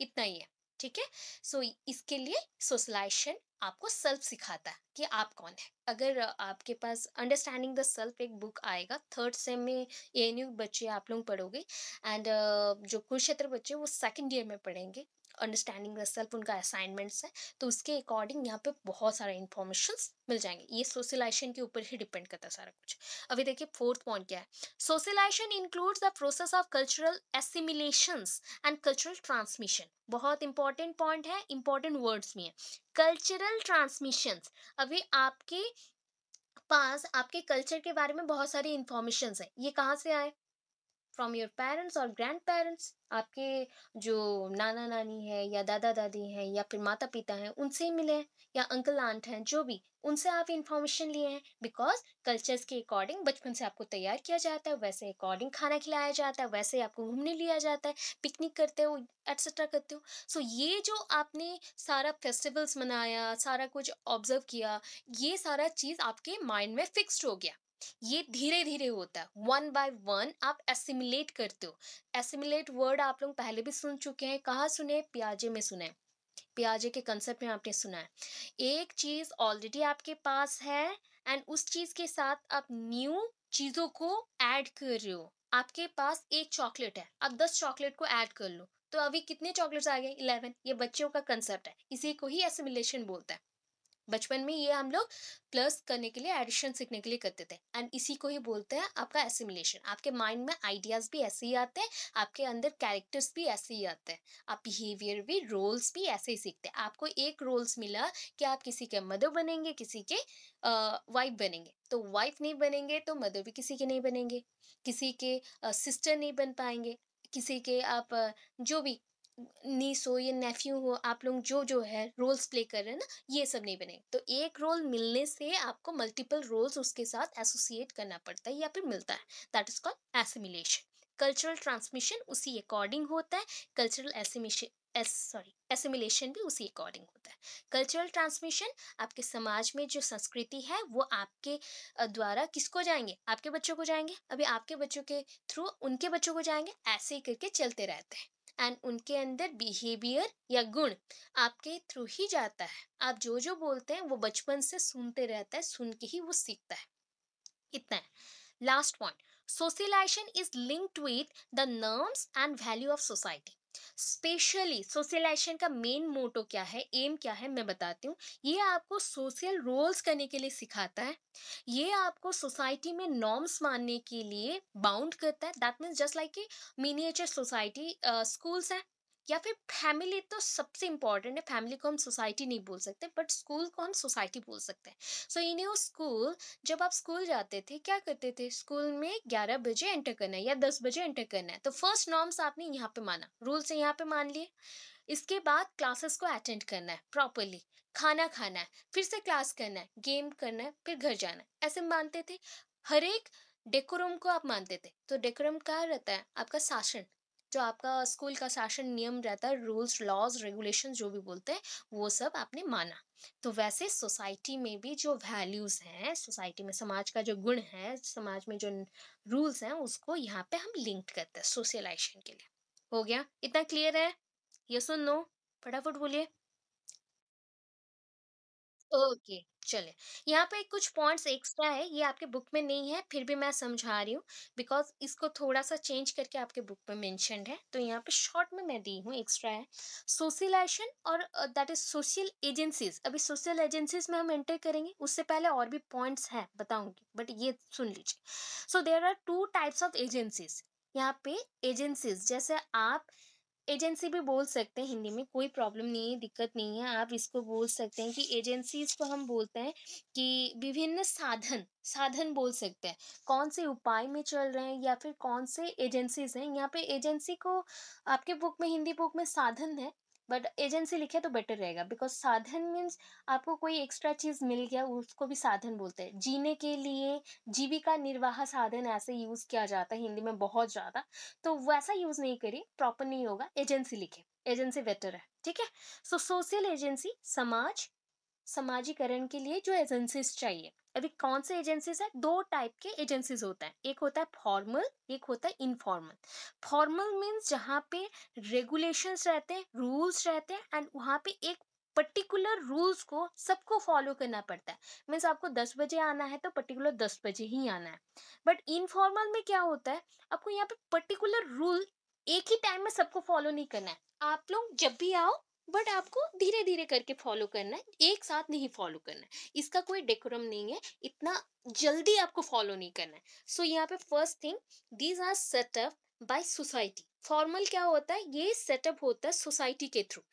इतना ही है ठीक है सो इसके लिए सोशलाइजेशन आपको सेल्फ सिखाता है कि आप कौन है अगर आपके पास अंडरस्टैंडिंग द सेल्फ एक बुक आएगा थर्ड सेम में ए बच्चे आप लोग पढ़ोगे एंड uh, जो कुरुक्षेत्र बच्चे वो सेकेंड ईयर में पढ़ेंगे अंडरस्टैंडिंग द सेल्फ उनका असाइनमेंट्स है तो उसके अकॉर्डिंग यहाँ पे बहुत सारे इन्फॉर्मेशन मिल जाएंगे ये सोशलाइजेशन के ऊपर ही डिपेंड करता है सारा कुछ अभी देखिए फोर्थ पॉइंट क्या है socialization includes the process of cultural assimilation and cultural transmission बहुत इंपॉर्टेंट पॉइंट है इंपॉर्टेंट वर्ड्स में है कल्चरल ट्रांसमिशन अभी आपके पास आपके कल्चर के बारे में बहुत सारी इंफॉर्मेशन है ये कहाँ से आए फ्रॉम योर पेरेंट्स और ग्रैंड पेरेंट्स आपके जो नाना नानी है या दादा दादी हैं या फिर माता पिता हैं उनसे मिले हैं या अंकल आंट हैं जो भी उनसे आप इन्फॉर्मेशन लिए हैं बिकॉज कल्चर्स के अकॉर्डिंग बचपन से आपको तैयार किया जाता है वैसे अकॉर्डिंग खाना खिलाया जाता है वैसे आपको घूमने लिया जाता है पिकनिक करते हो एट्सेट्रा करते हो सो ये जो आपने सारा फेस्टिवल्स मनाया सारा कुछ ऑब्जर्व किया ये सारा चीज़ आपके माइंड में फिक्स्ड हो गया ये धीरे धीरे होता है वन बाय वन आप एसिमिलेट करते हो एसिमिलेट वर्ड आप लोग पहले भी सुन चुके हैं कहाँ सुने प्याजे में सुने प्याजे के कंसेप्ट में आपने सुना है एक चीज़ ऑलरेडी आपके पास है एंड उस चीज़ के साथ आप न्यू चीज़ों को ऐड कर रहे हो आपके पास एक चॉकलेट है आप दस चॉकलेट को ऐड कर लो तो अभी कितने चॉकलेट्स आ गए इलेवन ये बच्चों का कंसेप्ट है इसी को ही एसिमिलेशन बोलता है बचपन में ये हम लोग प्लस करने के लिए एडिशन सीखने के लिए करते थे एंड इसी को ही बोलते हैं आपका एसिमिलेशन आपके माइंड में आइडियाज़ भी ऐसे ही आते हैं आपके अंदर कैरेक्टर्स भी ऐसे ही आते हैं आप बिहेवियर भी रोल्स भी ऐसे ही सीखते हैं आपको एक रोल्स मिला कि आप किसी के मदर बनेंगे किसी के वाइफ बनेंगे तो वाइफ नहीं बनेंगे तो मदर भी किसी के नहीं बनेंगे किसी के सिस्टर नहीं बन पाएंगे किसी के आप जो भी नीस हो या नेफ्यू हो आप लोग जो जो है रोल्स प्ले कर रहे हैं ना ये सब नहीं बने तो एक रोल मिलने से आपको मल्टीपल रोल्स उसके साथ एसोसिएट करना पड़ता है या फिर मिलता है that is called assimilation cultural transmission उसी अकॉर्डिंग होता है कल्चरल एसिमिशन सॉरी एसिमिलेशन भी उसी अकॉर्डिंग होता है कल्चरल ट्रांसमिशन आपके समाज में जो संस्कृति है वो आपके द्वारा किसको जाएंगे आपके बच्चों को जाएंगे अभी आपके बच्चों के थ्रू उनके बच्चों को जाएंगे ऐसे ही करके चलते रहते हैं एंड उनके अंदर बिहेवियर या गुण आपके थ्रू ही जाता है आप जो जो बोलते हैं वो बचपन से सुनते रहता है सुन के ही वो सीखता है इतना है last point socialization is linked with the norms and value of society specially socialization का मेन मोटो क्या है एम क्या है मैं बताती हूँ ये आपको सोशल रोल्स करने के लिए सिखाता है ये आपको सोसाइटी में नॉर्म्स मानने के लिए बाउंड करता है that means just like a miniature society schools हैं या फिर फैमिली तो सबसे इम्पॉर्टेंट है फैमिली को हम सोसाइटी नहीं बोल सकते बट स्कूल को हम सोसाइटी बोल सकते हैं सो इन योर स्कूल जब आप स्कूल जाते थे क्या करते थे स्कूल में ग्यारह बजे एंटर करना है या दस बजे एंटर करना है तो फर्स्ट नॉर्म्स आपने यहाँ पे माना रूल्स यहाँ पे मान लिए इसके बाद क्लासेस को अटेंड करना है प्रॉपरली खाना खाना है फिर से क्लास करना है गेम करना है फिर घर जाना है ऐसे मानते थे हर एक डेकोरम को आप मानते थे तो डेकोरम क्या रहता है आपका शासन जो आपका स्कूल का शासन नियम रहता है रूल्स लॉज रेगुलेशन जो भी बोलते हैं वो सब आपने माना तो वैसे सोसाइटी में भी जो वैल्यूज़ हैं सोसाइटी में समाज का जो गुण है समाज में जो रूल्स हैं उसको यहाँ पे हम लिंक करते हैं सोशलाइजेशन के लिए हो गया इतना क्लियर है ये सुन नो फटाफट बोलिए ओके चले यहाँ पे कुछ पॉइंट्स एक्स्ट्रा है ये आपके बुक में नहीं है फिर भी मैं समझा रही हूँ बिकॉज इसको थोड़ा सा चेंज करके आपके बुक में मेंशनड है तो यहाँ पे शॉर्ट में मैं दी हूँ एक्स्ट्रा है सोशलाइजेशन और दैट इज सोशल एजेंसीज अभी सोशल एजेंसीज में हम एंटर करेंगे उससे पहले और भी पॉइंट्स हैं बताऊंगी बट ये सुन लीजिए so there are two types of agencies यहाँ पे एजेंसीज जैसे आप एजेंसी भी बोल सकते हैं हिंदी में कोई प्रॉब्लम नहीं है दिक्कत नहीं है आप इसको बोल सकते हैं कि एजेंसी इसको हम बोलते हैं कि विभिन्न साधन साधन बोल सकते हैं कौन से उपाय में चल रहे हैं या फिर कौन से एजेंसीज हैं यहाँ पे एजेंसी को आपके बुक में हिंदी बुक में साधन है बट एजेंसी लिखे तो बेटर रहेगा बिकॉज साधन मीन्स आपको कोई एक्स्ट्रा चीज़ मिल गया उसको भी साधन बोलते हैं जीने के लिए जीविका निर्वाह साधन ऐसे यूज़ किया जाता है हिंदी में बहुत ज़्यादा तो वैसा यूज़ नहीं करिए प्रॉपर नहीं होगा एजेंसी लिखे एजेंसी बेटर है ठीक है सो सोशल एजेंसी समाज समाजीकरण के लिए जो एजेंसीज चाहिए अभी कौन से एजेंसीज है दो टाइप के एजेंसीज होते हैं एक होता है फॉर्मल एक होता है इनफॉर्मल फॉर्मल मीन्स जहाँ पे रेगुलेशंस रहते हैं रूल्स रहते हैं एंड वहाँ पे एक पर्टिकुलर रूल्स को सबको फॉलो करना पड़ता है मीन्स आपको दस बजे आना है तो पर्टिकुलर दस बजे ही आना है बट इनफॉर्मल में क्या होता है आपको यहाँ पे पर्टिकुलर रूल एक ही टाइम में सबको फॉलो नहीं करना है आप लोग जब भी आओ बट आपको धीरे धीरे करके फॉलो करना है एक साथ नहीं फॉलो करना है इसका कोई डेकोरम नहीं है इतना जल्दी आपको फॉलो नहीं करना है सो so, यहाँ पे first thing these are set up by society formal क्या होता है ये सेटअप होता है सोसाइटी के थ्रू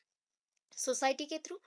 सोसाइटी के through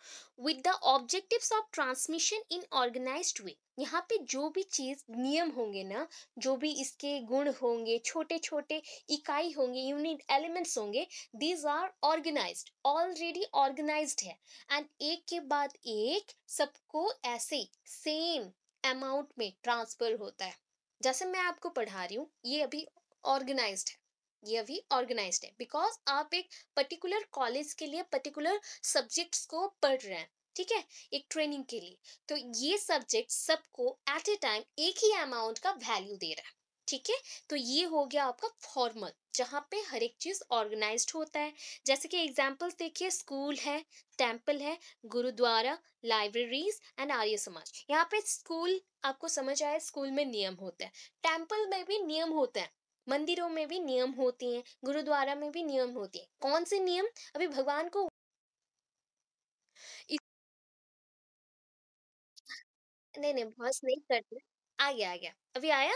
with the objectives of transmission in organized way यहाँ पे जो भी चीज़ नियम होंगे ना जो भी इसके गुण होंगे छोटे छोटे इकाई होंगे यूनिट एलिमेंट्स होंगे these are organise already organise है एंड एक के बाद एक सबको ऐसे सेम अमाउंट में ट्रांसफ़र होता है जैसे मैं आपको पढ़ा रही हूँ ये अभी ऑर्गेनाइज है ये भी ऑर्गेनाइज है बिकॉज आप एक पर्टिकुलर कॉलेज के लिए पर्टिकुलर सब्जेक्ट्स को पढ़ रहे हैं ठीक है एक ट्रेनिंग के लिए तो ये सब्जेक्ट सबको एट ए टाइम एक ही अमाउंट का वैल्यू दे रहा है ठीक है तो ये हो गया आपका फॉर्मल जहाँ पे हर एक चीज़ ऑर्गेनाइज्ड होता है जैसे कि एग्जाम्पल देखिए स्कूल है टेंपल है गुरुद्वारा लाइब्रेरीज एंड आर्य समाज यहाँ पे स्कूल आपको समझ आया स्कूल में नियम होता है टेंपल में भी नियम होता है मंदिरों में भी नियम होती हैं गुरुद्वारा में भी नियम होती है कौन से नियम अभी भगवान को नहीं नहीं बहस नहीं करते आ गया आ गया अभी आया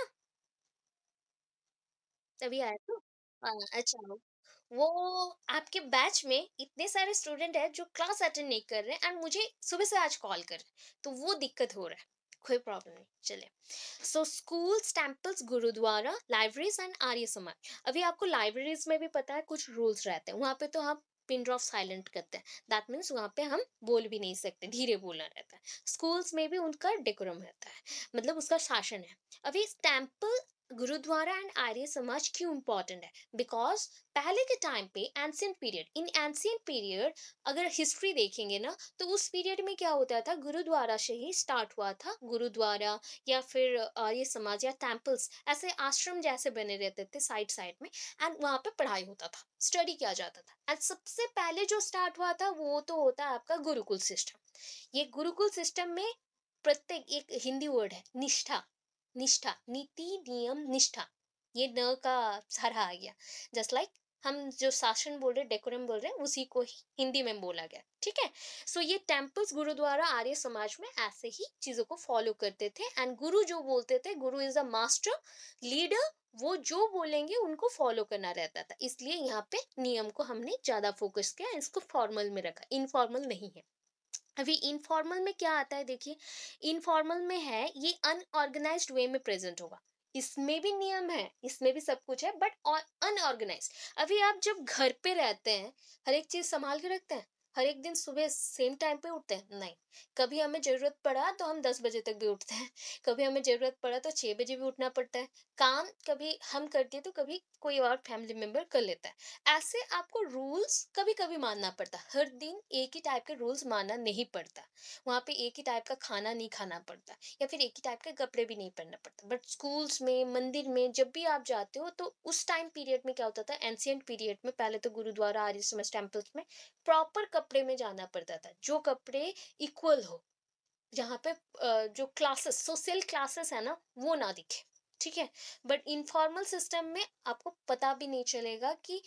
अभी आया तो हाँ, अच्छा वो आपके बैच में इतने सारे स्टूडेंट हैं जो क्लास अटेंड नहीं कर रहे हैं एंड मुझे सुबह से आज कॉल कर रहे हैं तो वो दिक्कत हो रहा है कोई प्रॉब्लम नहीं चले so schools temples gurdwara libraries and Arya Samaj अभी आपको लाइब्रेरीज में भी पता है कुछ रूल्स रहते हैं वहाँ पे तो हम पिन ड्रॉप साइलेंट करते हैं दैट मीन्स वहाँ पे हम बोल भी नहीं सकते धीरे बोलना रहता है स्कूल्स में भी उनका डेकोरम रहता है मतलब उसका शासन है अभी टेम्पल गुरुद्वारा एंड आर्य समाज क्यों इम्पोर्टेंट है बिकॉज पहले के टाइम पे ancient period in ancient period अगर हिस्ट्री देखेंगे ना तो उस पीरियड में क्या होता था गुरुद्वारा से ही स्टार्ट हुआ था गुरुद्वारा या फिर आर्य समाज या टेम्पल्स ऐसे आश्रम जैसे बने रहते थे साइड साइड में एंड वहाँ पे पढ़ाई होता था स्टडी किया जाता था एंड सबसे पहले जो स्टार्ट हुआ था वो तो होता है आपका गुरुकुल सिस्टम ये गुरुकुल सिस्टम में प्रत्येक एक हिंदी वर्ड है निष्ठा निष्ठा नीति नियम निष्ठा ये न का सारा आ गया जस्ट लाइक like हम जो शासन बोल रहे डेकोरम बोल रहे हैं उसी को ही हिंदी में बोला गया ठीक है सो so, ये टेम्पल्स गुरुद्वारा आर्य समाज में ऐसे ही चीज़ों को फॉलो करते थे एंड गुरु जो बोलते थे गुरु इज अ मास्टर लीडर वो जो बोलेंगे उनको फॉलो करना रहता था इसलिए यहाँ पे नियम को हमने ज़्यादा फोकस किया इसको फॉर्मल में रखा इनफॉर्मल नहीं है अभी इनफॉर्मल में क्या आता है देखिए इनफॉर्मल में है ये अनऑर्गेनाइज्ड वे में प्रेजेंट होगा इसमें भी नियम है इसमें भी सब कुछ है बट अनऑर्गेनाइज अभी आप जब घर पे रहते हैं हर एक चीज संभाल के रखते हैं हर एक दिन सुबह सेम टाइम पे उठते हैं नहीं कभी हमें ज़रूरत पड़ा तो हम दस बजे तक भी उठते हैं कभी हमें ज़रूरत पड़ा तो छः बजे भी उठना पड़ता है काम कभी हम करते हैं तो कभी कोई और फैमिली मेम्बर कर लेता है ऐसे आपको रूल्स कभी कभी मानना पड़ता हर दिन एक ही टाइप के रूल्स मानना नहीं पड़ता वहाँ पे एक ही टाइप का खाना नहीं खाना पड़ता या फिर एक ही टाइप के कपड़े भी नहीं पहनना पड़ता बट स्कूल्स में मंदिर में जब भी आप जाते हो तो उस टाइम पीरियड में क्या होता था एंशियंट पीरियड में पहले तो गुरुद्वारा आर्य समाज टेम्पल्स में प्रॉपर कपड़े में जाना पड़ता था जो कपड़े इक्वल हो जहाँ पे जो क्लासेस सोशल क्लासेस है ना वो ना दिखे ठीक है बट इनफॉर्मल सिस्टम में आपको पता भी नहीं चलेगा कि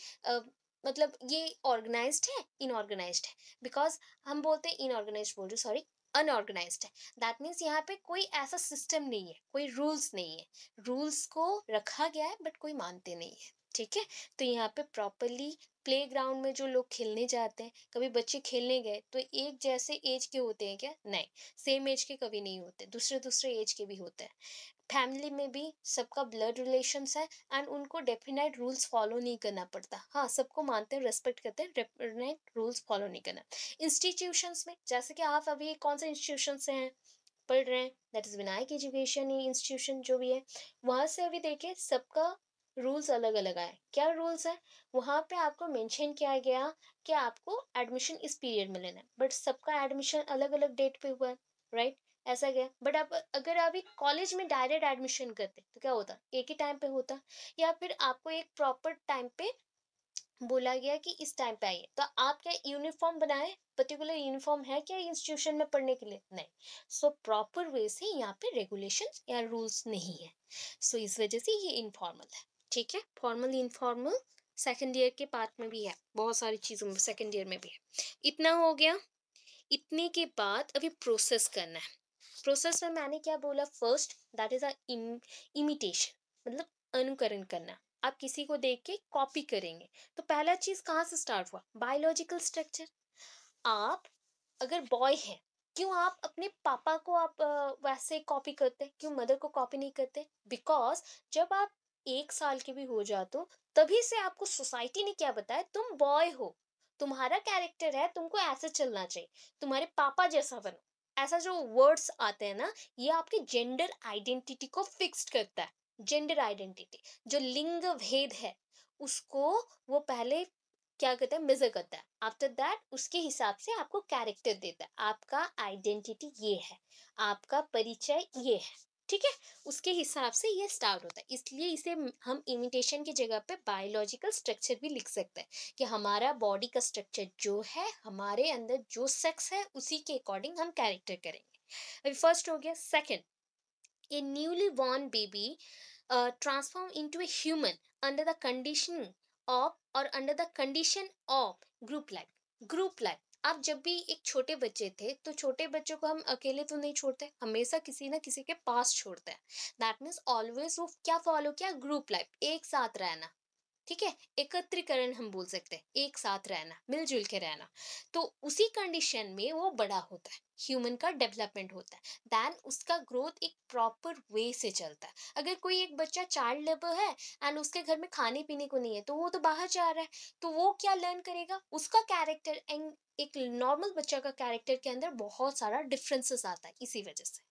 मतलब ये ऑर्गेनाइज है इनऑर्गेनाइज है बिकॉज हम बोलते हैं इनऑर्गेनाइज बोल रहे सॉरी अनऑर्गेनाइज है दैट मीन्स यहाँ पे कोई ऐसा सिस्टम नहीं है कोई रूल्स नहीं है रूल्स को रखा गया है बट कोई मानते नहीं है ठीक है तो यहाँ पे प्रॉपरली प्ले ग्राउंड में जो लोग खेलने जाते हैं कभी बच्चे खेलने गए तो एक जैसे एज के होते हैं क्या नहीं सेम एज के कभी नहीं होते दूसरे दूसरे एज के भी होते हैं फैमिली में भी सबका ब्लड रिलेशंस है एंड उनको डेफिनेट रूल्स फॉलो नहीं करना पड़ता हाँ सबको मानते हैं रेस्पेक्ट करते हैं डेफिनेट रूल्स फॉलो नहीं करना इंस्टीट्यूशंस में जैसे कि आप अभी कौन से इंस्टीट्यूशन से हैं पढ़ रहे हैं that is Vinayak education institution जो भी है वहाँ से अभी देखिए सबका रूल्स अलग अलग आए क्या रूल्स है वहाँ पे आपको मेंशन किया गया कि आपको एडमिशन इस पीरियड में लेना है बट सबका एडमिशन अलग अलग डेट पे हुआ है राइट ऐसा गया बट आप अगर आप एक कॉलेज में डायरेक्ट एडमिशन करते तो क्या होता एक ही टाइम पे होता या फिर आपको एक प्रॉपर टाइम पे बोला गया कि इस टाइम पे आइए तो आप क्या यूनिफॉर्म बनाए पर्टिकुलर यूनिफॉर्म है क्या इंस्टीट्यूशन में पढ़ने के लिए नहीं सो प्रॉपर वे से यहाँ पे रेगुलेशन या रूल्स नहीं है सो so, इस वजह से ये इनफॉर्मल है ठीक है फॉर्मल इनफॉर्मल सेकेंड ईयर के पार्ट में भी है बहुत सारी चीज़ों में सेकेंड ईयर में भी है इतना हो गया इतने के बाद अभी प्रोसेस करना है प्रोसेस में मैंने क्या बोला first that is a imitation मतलब अनुकरण करना आप किसी को देख के कॉपी करेंगे तो पहला चीज़ कहाँ से स्टार्ट हुआ बायोलॉजिकल स्ट्रक्चर आप अगर बॉय हैं क्यों आप अपने पापा को आप वैसे कॉपी करते हैं क्यों मदर को कॉपी नहीं करते बिकॉज जब आप एक साल के भी हो जाते हो तभी से आपको सोसाइटी ने क्या बताया तुम बॉय हो तुम्हारा कैरेक्टर है तुमको ऐसे चलना चाहिए तुम्हारे पापा जैसा बनो ऐसा जो वर्ड्स आते हैं ना ये आपके जेंडर आइडेंटिटी को फिक्स्ड करता है जेंडर आइडेंटिटी जो लिंग भेद है उसको वो पहले क्या करता है मेजर करता है आफ्टर दैट उसके हिसाब से आपको कैरेक्टर देता है आपका आइडेंटिटी ये है आपका परिचय ये है ठीक है उसके हिसाब से ये स्टार्ट होता है इसलिए इसे हम इमिटेशन की जगह पे बायोलॉजिकल स्ट्रक्चर भी लिख सकते हैं कि हमारा बॉडी का स्ट्रक्चर जो है हमारे अंदर जो सेक्स है उसी के अकॉर्डिंग हम कैरेक्टर करेंगे अभी फर्स्ट हो गया second a newly born baby transform into a human under the conditioning of और under the condition of group life group life आप जब भी एक छोटे बच्चे थे तो छोटे बच्चों को हम अकेले तो नहीं छोड़ते हमेशा किसी ना किसी के पास छोड़ते हैं दैट मीन्स ऑलवेज वो क्या फॉलो किया ग्रुप लाइफ एक साथ रहना ठीक है एकत्रीकरण हम बोल सकते हैं एक साथ रहना मिलजुल के रहना तो उसी कंडीशन में वो बड़ा होता है ह्यूमन का डेवलपमेंट होता है देन उसका ग्रोथ एक प्रॉपर वे से चलता है अगर कोई एक बच्चा चाइल्ड लेबर है एंड उसके घर में खाने पीने को नहीं है तो वो तो बाहर जा रहा है तो वो क्या लर्न करेगा उसका कैरेक्टर एंड एक नॉर्मल बच्चा का कैरेक्टर के अंदर बहुत सारा डिफरेंसेस आता है इसी वजह से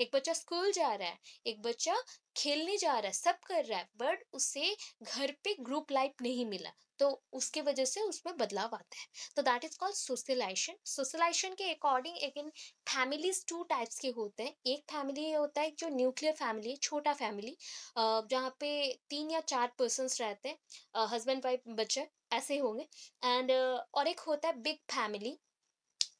एक बच्चा स्कूल जा रहा है एक बच्चा खेलने जा रहा है सब कर रहा है बट उसे घर पे ग्रुप लाइफ नहीं मिला तो उसके वजह से उसमें बदलाव आता है तो that is called socialisation socialisation के अकॉर्डिंग एक इन फैमिलीज टू टाइप्स के होते हैं एक फैमिली ये होता है जो न्यूक्लियर फैमिली है छोटा फैमिली जहाँ पे तीन या चार पर्सनस रहते हैं हस्बैंड वाइफ बच्चा ऐसे होंगे एंड और एक होता है बिग फैमिली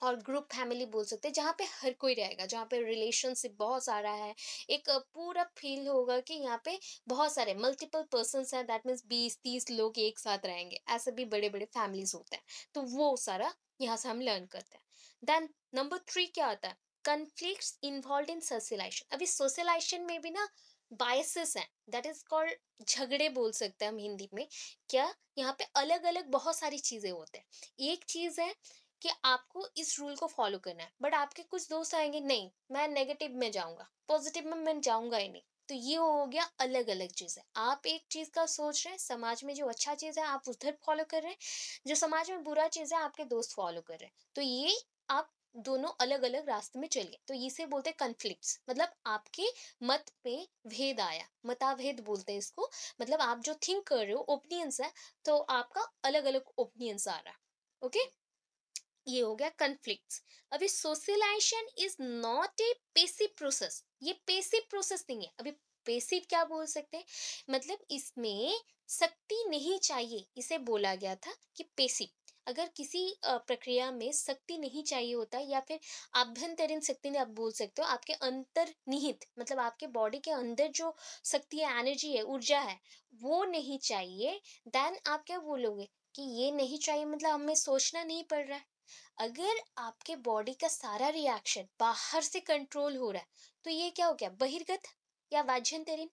और ग्रुप फैमिली बोल सकते हैं जहाँ पे हर कोई रहेगा जहाँ पे रिलेशनशिप बहुत सारा है एक पूरा फील होगा कि यहाँ पे बहुत सारे मल्टीपल पर्सन हैं दैट मीन्स बीस तीस लोग एक साथ रहेंगे ऐसे भी बड़े बड़े फैमिलीज होते हैं तो वो सारा यहाँ से हम लर्न करते हैं देन नंबर थ्री क्या होता है कन्फ्लिक्ट इन्वॉल्व इन सोशलाइजेशन अभी सोशलाइजेशन में भी ना बायसेस हैं दैट इज कॉल्ड झगड़े बोल सकते हैं हम हिंदी में क्या यहाँ पे अलग अलग बहुत सारी चीज़ें होते हैं एक चीज़ है कि आपको इस रूल को फॉलो करना है बट आपके कुछ दोस्त आएंगे नहीं मैं नेगेटिव में जाऊंगा पॉजिटिव में मैं जाऊंगा ही नहीं तो ये हो गया अलग अलग चीज़ें आप एक चीज़ का सोच रहे हैं समाज में जो अच्छा चीज़ है आप उधर फॉलो कर रहे हैं जो समाज में बुरा चीज़ है आपके दोस्त फॉलो कर रहे हैं तो ये आप दोनों अलग अलग रास्ते में चलिए तो इसे बोलते हैं कन्फ्लिक्ट मतलब आपके मत पे भेद आया मताभेद बोलते हैं इसको मतलब आप जो थिंक कर रहे हो ओपिनियंस है तो आपका अलग अलग ओपिनियंस आ रहा है ओके ये हो गया कन्फ्लिक्ट अभी socialisation is not a passive process ये पेसिव प्रोसेस नहीं है अभी पेसिव क्या बोल सकते हैं मतलब इसमें शक्ति नहीं चाहिए इसे बोला गया था कि पेसिव अगर किसी प्रक्रिया में शक्ति नहीं चाहिए होता या फिर आभ्यंतरीण शक्ति नहीं आप बोल सकते हो आपके अंतर्निहित मतलब आपके बॉडी के अंदर जो शक्ति है एनर्जी है ऊर्जा है वो नहीं चाहिए देन आप क्या बोलोगे कि ये नहीं चाहिए मतलब हमें सोचना नहीं पड़ रहा है अगर आपके बॉडी का सारा रिएक्शन बाहर से कंट्रोल हो रहा है तो ये क्या हो गया बहिर्गत या वाज्यंतरीन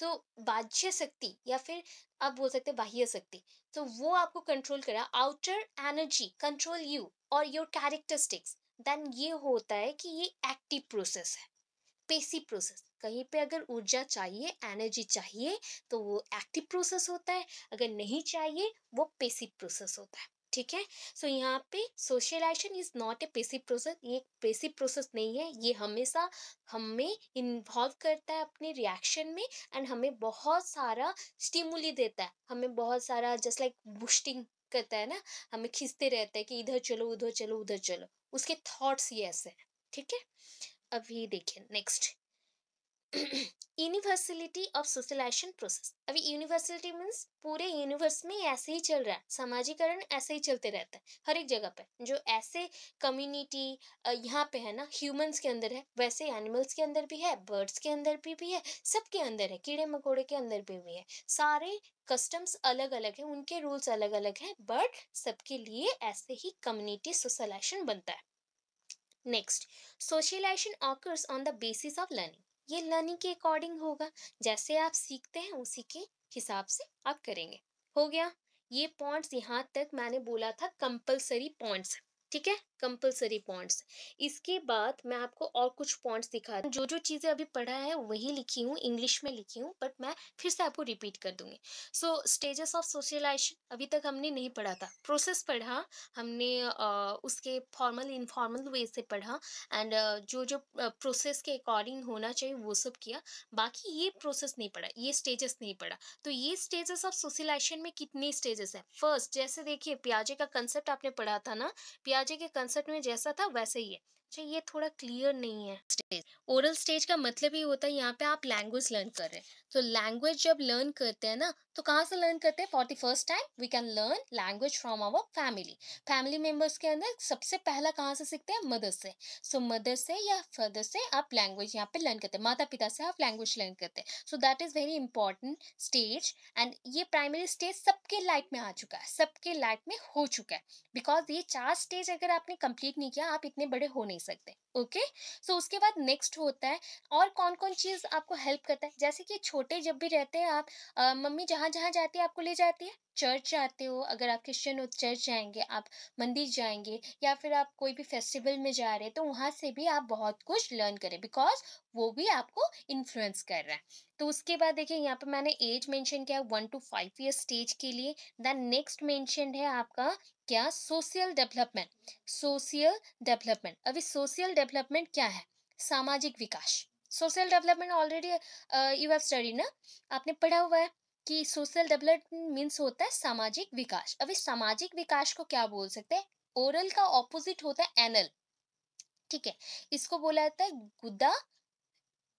सो so, बाज्य शक्ति या फिर आप बोल सकते हैं बाह्य शक्ति सो तो so, वो आपको कंट्रोल करा आउटर एनर्जी कंट्रोल यू और योर कैरेक्टरिस्टिक्स देन ये होता है कि ये एक्टिव प्रोसेस है पेसी प्रोसेस कहीं पे अगर ऊर्जा चाहिए एनर्जी चाहिए तो वो एक्टिव प्रोसेस होता है अगर नहीं चाहिए वो पेसिव प्रोसेस होता है ठीक है सो so, यहाँ पे socialisation is not a passive process ये पेसिव प्रोसेस नहीं है ये हमेशा हमें इन्वॉल्व करता है अपने रिएक्शन में एंड हमें बहुत सारा स्टिमुली देता है हमें बहुत सारा जस्ट लाइक बुस्टिंग करता है ना हमें खींचते रहता है कि इधर चलो उधर चलो उधर चलो उसके थॉट्स ये ऐसे हैं ठीक है अभी देखिए next universality of socialisation process अभी यूनिवर्सलिटी मीन्स पूरे यूनिवर्स में ऐसे ही चल रहा है सामाजिकरण ऐसे ही चलते रहता है हर एक जगह पे जो ऐसे कम्युनिटी यहाँ पे है ना ह्यूमंस के अंदर है वैसे एनिमल्स के अंदर भी है बर्ड्स के अंदर भी भी है सबके अंदर है कीड़े मकोड़े के अंदर भी भी है सारे कस्टम्स अलग अलग है उनके रूल्स अलग अलग हैं बट सबके लिए ऐसे ही कम्युनिटी सोशलाइजेशन बनता है next socialisation occurs on the basis of learning ये लर्निंग के अकॉर्डिंग होगा जैसे आप सीखते हैं उसी के हिसाब से आप करेंगे हो गया ये पॉइंट्स यहाँ तक मैंने बोला था कंपलसरी पॉइंट्स ठीक है कंपलसरी पॉइंट्स इसके बाद मैं आपको और कुछ पॉइंट्स दिखा हूँ जो जो चीज़ें अभी पढ़ा है वही लिखी हूँ इंग्लिश में लिखी हूँ बट मैं फिर से आपको रिपीट कर दूँगी सो स्टेजेस ऑफ सोशलाइजेशन अभी तक हमने नहीं पढ़ा था प्रोसेस पढ़ा हमने uh, उसके फॉर्मल इनफॉर्मल वे से पढ़ा एंड uh, जो जो प्रोसेस के अकॉर्डिंग होना चाहिए वो सब किया बाकी ये प्रोसेस नहीं पढ़ा ये स्टेजेस नहीं पढ़ा तो ये स्टेजेस ऑफ सोशलाइजेशन में कितने स्टेजेस है फर्स्ट जैसे देखिए प्याजे का कंसेप्ट आपने पढ़ा था ना प्याजे के कंसेप्ट कॉन्सेप्ट में जैसा था वैसे ही है अच्छा ये थोड़ा क्लियर नहीं है स्टेज ओरल स्टेज का मतलब ही होता है यहाँ पे आप लैंग्वेज लर्न कर रहे हैं तो लैंग्वेज जब लर्न करते हैं ना तो कहाँ से लर्न करते हैं for the first time we can learn language from our family family members के अंदर सबसे पहला कहाँ से सीखते हैं मदर से सो so, मदर से या फादर से आप लैंग्वेज यहाँ पे लर्न करते हैं माता पिता से आप लैंग्वेज लर्न करते हैं so that is very important stage and ये प्राइमरी स्टेज सबके लाइफ में आ चुका है सबके लाइफ में हो चुका है बिकॉज ये चार स्टेज अगर आपने कंप्लीट नहीं किया आप इतने बड़े हो नहीं सकते हैं ओके okay? सो so, उसके बाद नेक्स्ट होता है और कौन कौन चीज़ आपको हेल्प करता है जैसे कि छोटे जब भी रहते हैं आप आ, मम्मी जहाँ जहाँ जाती है आपको ले जाती है चर्च जाते हो अगर आप क्रिश्चियन हो तो चर्च जाएंगे आप मंदिर जाएंगे या फिर आप कोई भी फेस्टिवल में जा रहे हैं तो वहाँ से भी आप बहुत कुछ लर्न करें बिकॉज वो भी आपको इन्फ्लुएंस कर रहा है तो उसके बाद देखिए यहाँ पर मैंने एज मैंशन किया one two five year stage के लिए दैन नेक्स्ट मैंशन है आपका क्या सोशल डेवलपमेंट सोशल डेवलपमेंट अभी सोशल डेवलपमेंट क्या है सामाजिक विकास social development already you have study ना आपने पढ़ा हुआ है कि सोशल डेवलपमेंट मीन्स होता है सामाजिक विकास अब इस सामाजिक विकास को क्या बोल सकते हैं ओरल का ऑपोजिट होता है एनल ठीक है इसको बोला जाता है गुदा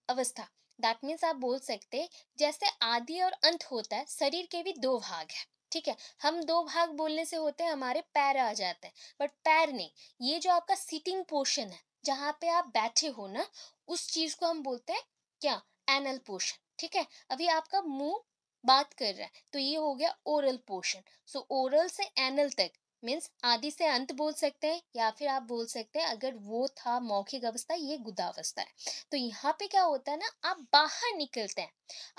अवस्था दैट मीन्स आप बोल सकते जैसे आदि और अंत होता है शरीर के भी दो भाग है ठीक है हम दो भाग बोलने से होते हैं हमारे पैर आ जाते हैं बट पैर नहीं ये जो आपका सिटिंग पोर्शन है जहाँ पे आप बैठे हो ना उस चीज को हम बोलते हैं क्या एनल पोर्शन ठीक है अभी आपका मुंह बात कर रहा है तो ये हो गया ओरल पोर्शन सो ओरल से एनल तक मीन्स आदि से अंत बोल सकते हैं या फिर आप बोल सकते हैं अगर वो था मौखिक अवस्था ये गुदावस्था है तो यहाँ पे क्या होता है ना आप बाहर निकलते हैं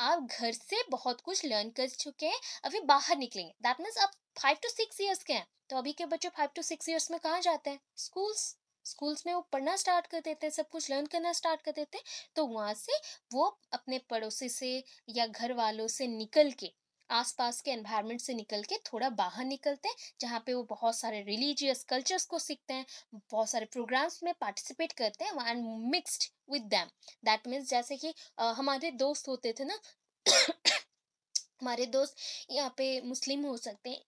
आप घर से बहुत कुछ लर्न कर चुके हैं अभी बाहर निकलेंगे दैट मीन्स आप फाइव टू सिक्स ईयर्स के हैं तो अभी के बच्चे फाइव टू सिक्स ईयर्स में कहाँ जाते हैं स्कूल्स स्कूल्स में वो पढ़ना स्टार्ट कर देते हैं सब कुछ लर्न करना स्टार्ट कर देते हैं तो वहाँ से वो अपने पड़ोसी से या घर वालों से निकल के आसपास के एनवायरनमेंट से निकल के थोड़ा बाहर निकलते हैं जहाँ पे वो बहुत सारे रिलीजियस कल्चर्स को सीखते हैं बहुत सारे प्रोग्राम्स में पार्टिसिपेट करते हैं and mixed with them that means जैसे कि आ, हमारे दोस्त होते थे ना [coughs] हमारे दोस्त यहाँ पे मुस्लिम हो सकते हैं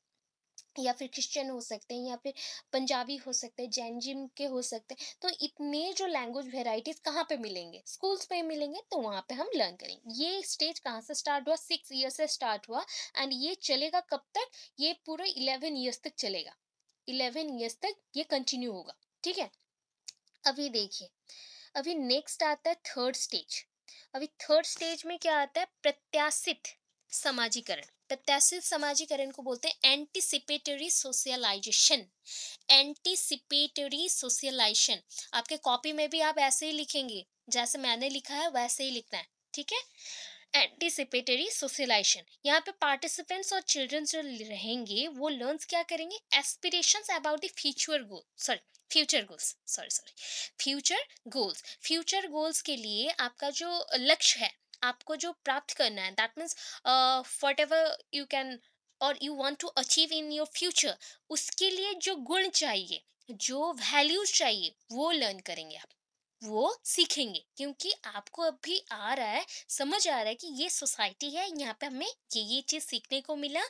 या फिर क्रिश्चियन हो सकते हैं या फिर पंजाबी हो सकते हैं जैन जिम के हो सकते हैं तो इतने जो लैंग्वेज वेराइटीज़ कहाँ पे मिलेंगे स्कूल्स पे मिलेंगे तो वहाँ पे हम लर्न करेंगे ये स्टेज कहाँ से स्टार्ट हुआ सिक्स ईयर से स्टार्ट हुआ एंड ये चलेगा कब तक ये पूरे इलेवन ईयर्स तक चलेगा इलेवन ईयर्स तक ये कंटिन्यू होगा ठीक है अभी देखिए अभी नेक्स्ट आता है थर्ड स्टेज अभी थर्ड स्टेज में क्या आता है प्रत्याशित समाजीकरण प्रत्याशित समाजीकरण को बोलते हैं एंटीसिपेटरी सोशलाइजेशन एंटीसिपेटरी सोशलाइजेशन आपके कॉपी में भी आप ऐसे ही लिखेंगे जैसे मैंने लिखा है वैसे ही लिखना है ठीक है एंटीसिपेटरी सोशलाइजेशन यहाँ पे पार्टिसिपेंट्स और चिल्ड्रन जो रहेंगे वो लर्न क्या करेंगे aspiration about the future goal sorry future goals sorry sorry future goals future goals के लिए आपका जो लक्ष्य है आपको जो प्राप्त करना है that means whatever you can और you want to achieve in your future उसके लिए जो गुण चाहिए जो वैल्यूज चाहिए वो लर्न करेंगे आप वो सीखेंगे क्योंकि आपको अभी आ रहा है समझ आ रहा है कि ये सोसाइटी है यहाँ पे हमें ये ये चीज़ सीखने को मिला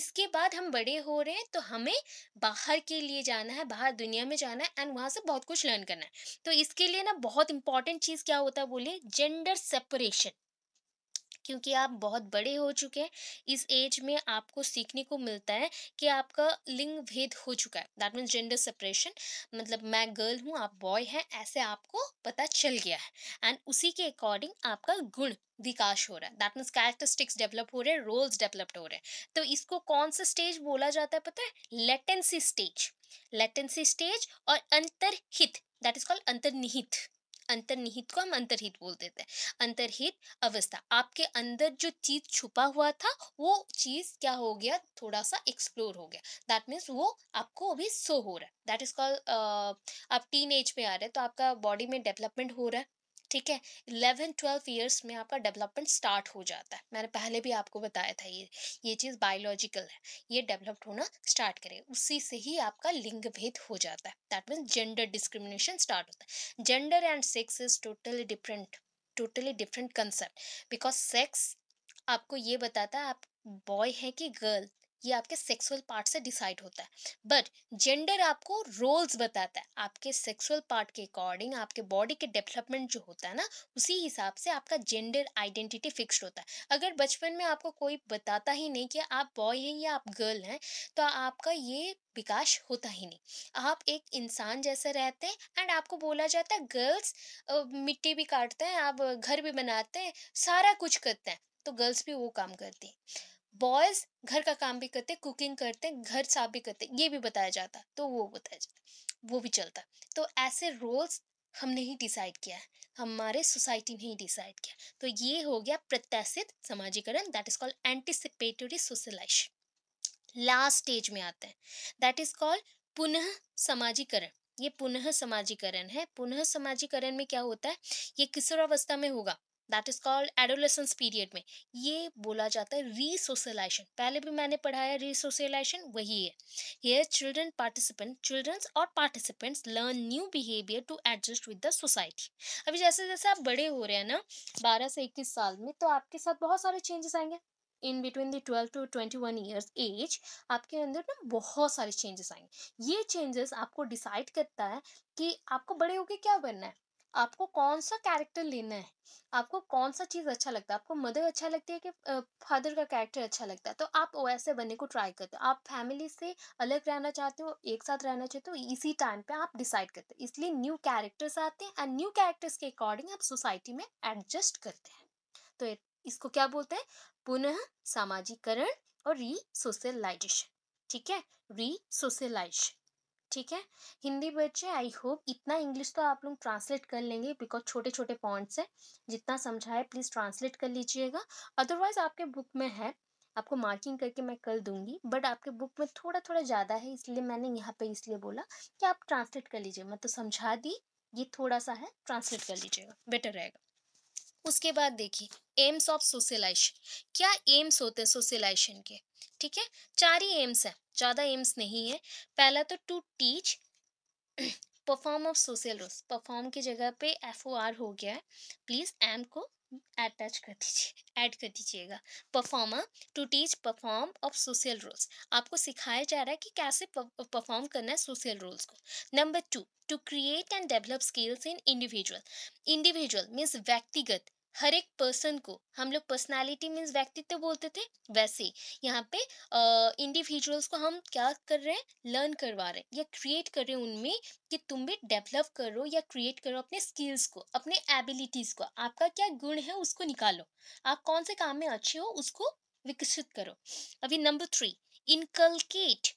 इसके बाद हम बड़े हो रहे हैं तो हमें बाहर के लिए जाना है बाहर दुनिया में जाना है एंड वहाँ से बहुत कुछ लर्न करना है तो इसके लिए ना बहुत इंपॉर्टेंट चीज़ क्या होता है बोलिए जेंडर सेपरेशन क्योंकि आप बहुत बड़े हो चुके हैं इस एज में आपको सीखने को मिलता है कि आपका लिंग भेद हो चुका है दैट मीन्स जेंडर सेपरेशन मतलब मैं गर्ल हूँ आप बॉय हैं ऐसे आपको पता चल गया है एंड उसी के अकॉर्डिंग आपका गुण विकास हो रहा है दैट मीन्स कैरेक्टरिस्टिक्स डेवलप हो रहे हैं रोल्स डेवलप्ड हो रहे हैं तो इसको कौन सा स्टेज बोला जाता है पता है लेटेंसी स्टेज लेटेंसी स्टेज और अंतरहित दैट इज कॉल्ड अंतर्निहित अंतर्निहित को हम अंतर्हित बोल देते हैं अंतर्हित अवस्था आपके अंदर जो चीज छुपा हुआ था वो चीज क्या हो गया थोड़ा सा एक्सप्लोर हो गया दैट मीन्स वो आपको अभी सो हो रहा है दैट इज कॉल आप टीन एज में आ रहे हैं तो आपका बॉडी में डेवलपमेंट हो रहा है ठीक है इलेवन ट्वेल्व ईयर्स में आपका डेवलपमेंट स्टार्ट हो जाता है मैंने पहले भी आपको बताया था ये ये चीज़ बायोलॉजिकल है ये डेवलप्ड होना स्टार्ट करे उसी से ही आपका लिंग भेद हो जाता है that means gender discrimination start होता है gender and sex is totally different totally different concept because sex आपको ये बताता है आप बॉय है कि गर्ल ये आपके सेक्सुअल पार्ट से डिसाइड होता है बट जेंडर आपको रोल्स बताता है आपके सेक्सुअल पार्ट के अकॉर्डिंग आपके बॉडी के डेवलपमेंट जो होता है ना उसी हिसाब से आपका जेंडर आइडेंटिटी फिक्स्ड होता है अगर बचपन में आपको कोई बताता ही नहीं कि आप बॉय हैं या आप गर्ल हैं तो आपका ये विकास होता ही नहीं आप एक इंसान जैसे रहते हैं एंड आपको बोला जाता है गर्ल्स मिट्टी भी काटते हैं आप घर भी बनाते हैं सारा कुछ करते हैं तो गर्ल्स भी वो काम करती हैं बॉयज घर का काम भी करते कुकिंग करते घर साफ भी करते ये भी बताया जाता तो वो बताया जाता वो भी चलता तो ऐसे रोल्स हमने ही डिसाइड किया है हमारे सोसाइटी ने ही डिसाइड किया तो ये हो गया प्रत्याशित समाजीकरण that is called anticipatory socialisation last stage में आते हैं दैट इज कॉल्ड पुनः समाजीकरण ये पुनः समाजीकरण है पुनः समाजीकरण में क्या होता है ये किशोरावस्था में होगा that is called adolescence period में ये बोला जाता है रीसोशलाइजेशन पहले भी मैंने पढ़ाया रीसोशलाइजेशन वही है हेयर चिल्ड्रन पार्टिसिपेंट चिल्ड्रंस और participants learn new behaviour to adjust with the society अभी जैसे जैसे आप बड़े हो रहे हैं ना बारह से इक्कीस साल में तो आपके साथ बहुत सारे चेंजेस आएंगे in between the twelve to twenty one years age आपके अंदर ना बहुत सारे चेंजेस आएंगे ये चेंजेस आपको डिसाइड करता है कि आपको बड़े होके क्या बनना है आपको कौन सा कैरेक्टर लेना है आपको कौन सा चीज़ अच्छा लगता है आपको मदर अच्छा लगती है कि फादर का कैरेक्टर अच्छा लगता है तो आप वैसे बनने को ट्राई करते हो आप फैमिली से अलग रहना चाहते हो एक साथ रहना चाहते हो इसी टाइम पे आप डिसाइड करते हो इसलिए न्यू कैरेक्टर्स आते हैं एंड न्यू कैरेक्टर्स के अकॉर्डिंग आप सोसाइटी में एडजस्ट करते हैं तो इसको क्या बोलते हैं पुनः सामाजिकरण और री सोशलाइजेशन ठीक है री सोशलाइजेशन ठीक है हिंदी बच्चे आई होप इतना इंग्लिश तो आप लोग ट्रांसलेट कर लेंगे बिकॉज छोटे छोटे पॉइंट्स हैं जितना समझा है प्लीज़ ट्रांसलेट कर लीजिएगा अदरवाइज आपके बुक में है आपको मार्किंग करके मैं कर दूंगी बट आपके बुक में थोड़ा थोड़ा ज़्यादा है इसलिए मैंने यहाँ पे इसलिए बोला कि आप ट्रांसलेट कर लीजिए मैं तो समझा दी ये थोड़ा सा है ट्रांसलेट कर लीजिएगा बेटर रहेगा उसके बाद देखिए एम्स ऑफ सोशलाइजेशन क्या एम्स होते हैं सोशलाइजेशन के ठीक है चार ही एम्स हैं ज़्यादा एम्स नहीं है पहला तो to teach perform of social roles perform की जगह पे एफ ओ आर हो गया है प्लीज़ एम को अटैच कर दीजिए ऐड कर दीजिएगा performer to teach perform of social roles आपको सिखाया जा रहा है कि कैसे परफॉर्म करना है सोशल रोल्स को number two to create and develop skills in individual individual means व्यक्तिगत हर एक पर्सन को हम लोग पर्सनालिटी मीन्स व्यक्तित्व बोलते थे वैसे यहाँ पे इंडिविजुअल्स uh, को हम क्या कर रहे हैं लर्न करवा रहे हैं या क्रिएट कर रहे हैं उनमें कि तुम भी डेवलप करो या क्रिएट करो अपने स्किल्स को अपने एबिलिटीज़ को आपका क्या गुण है उसको निकालो आप कौन से काम में अच्छे हो उसको विकसित करो अभी number three inculcate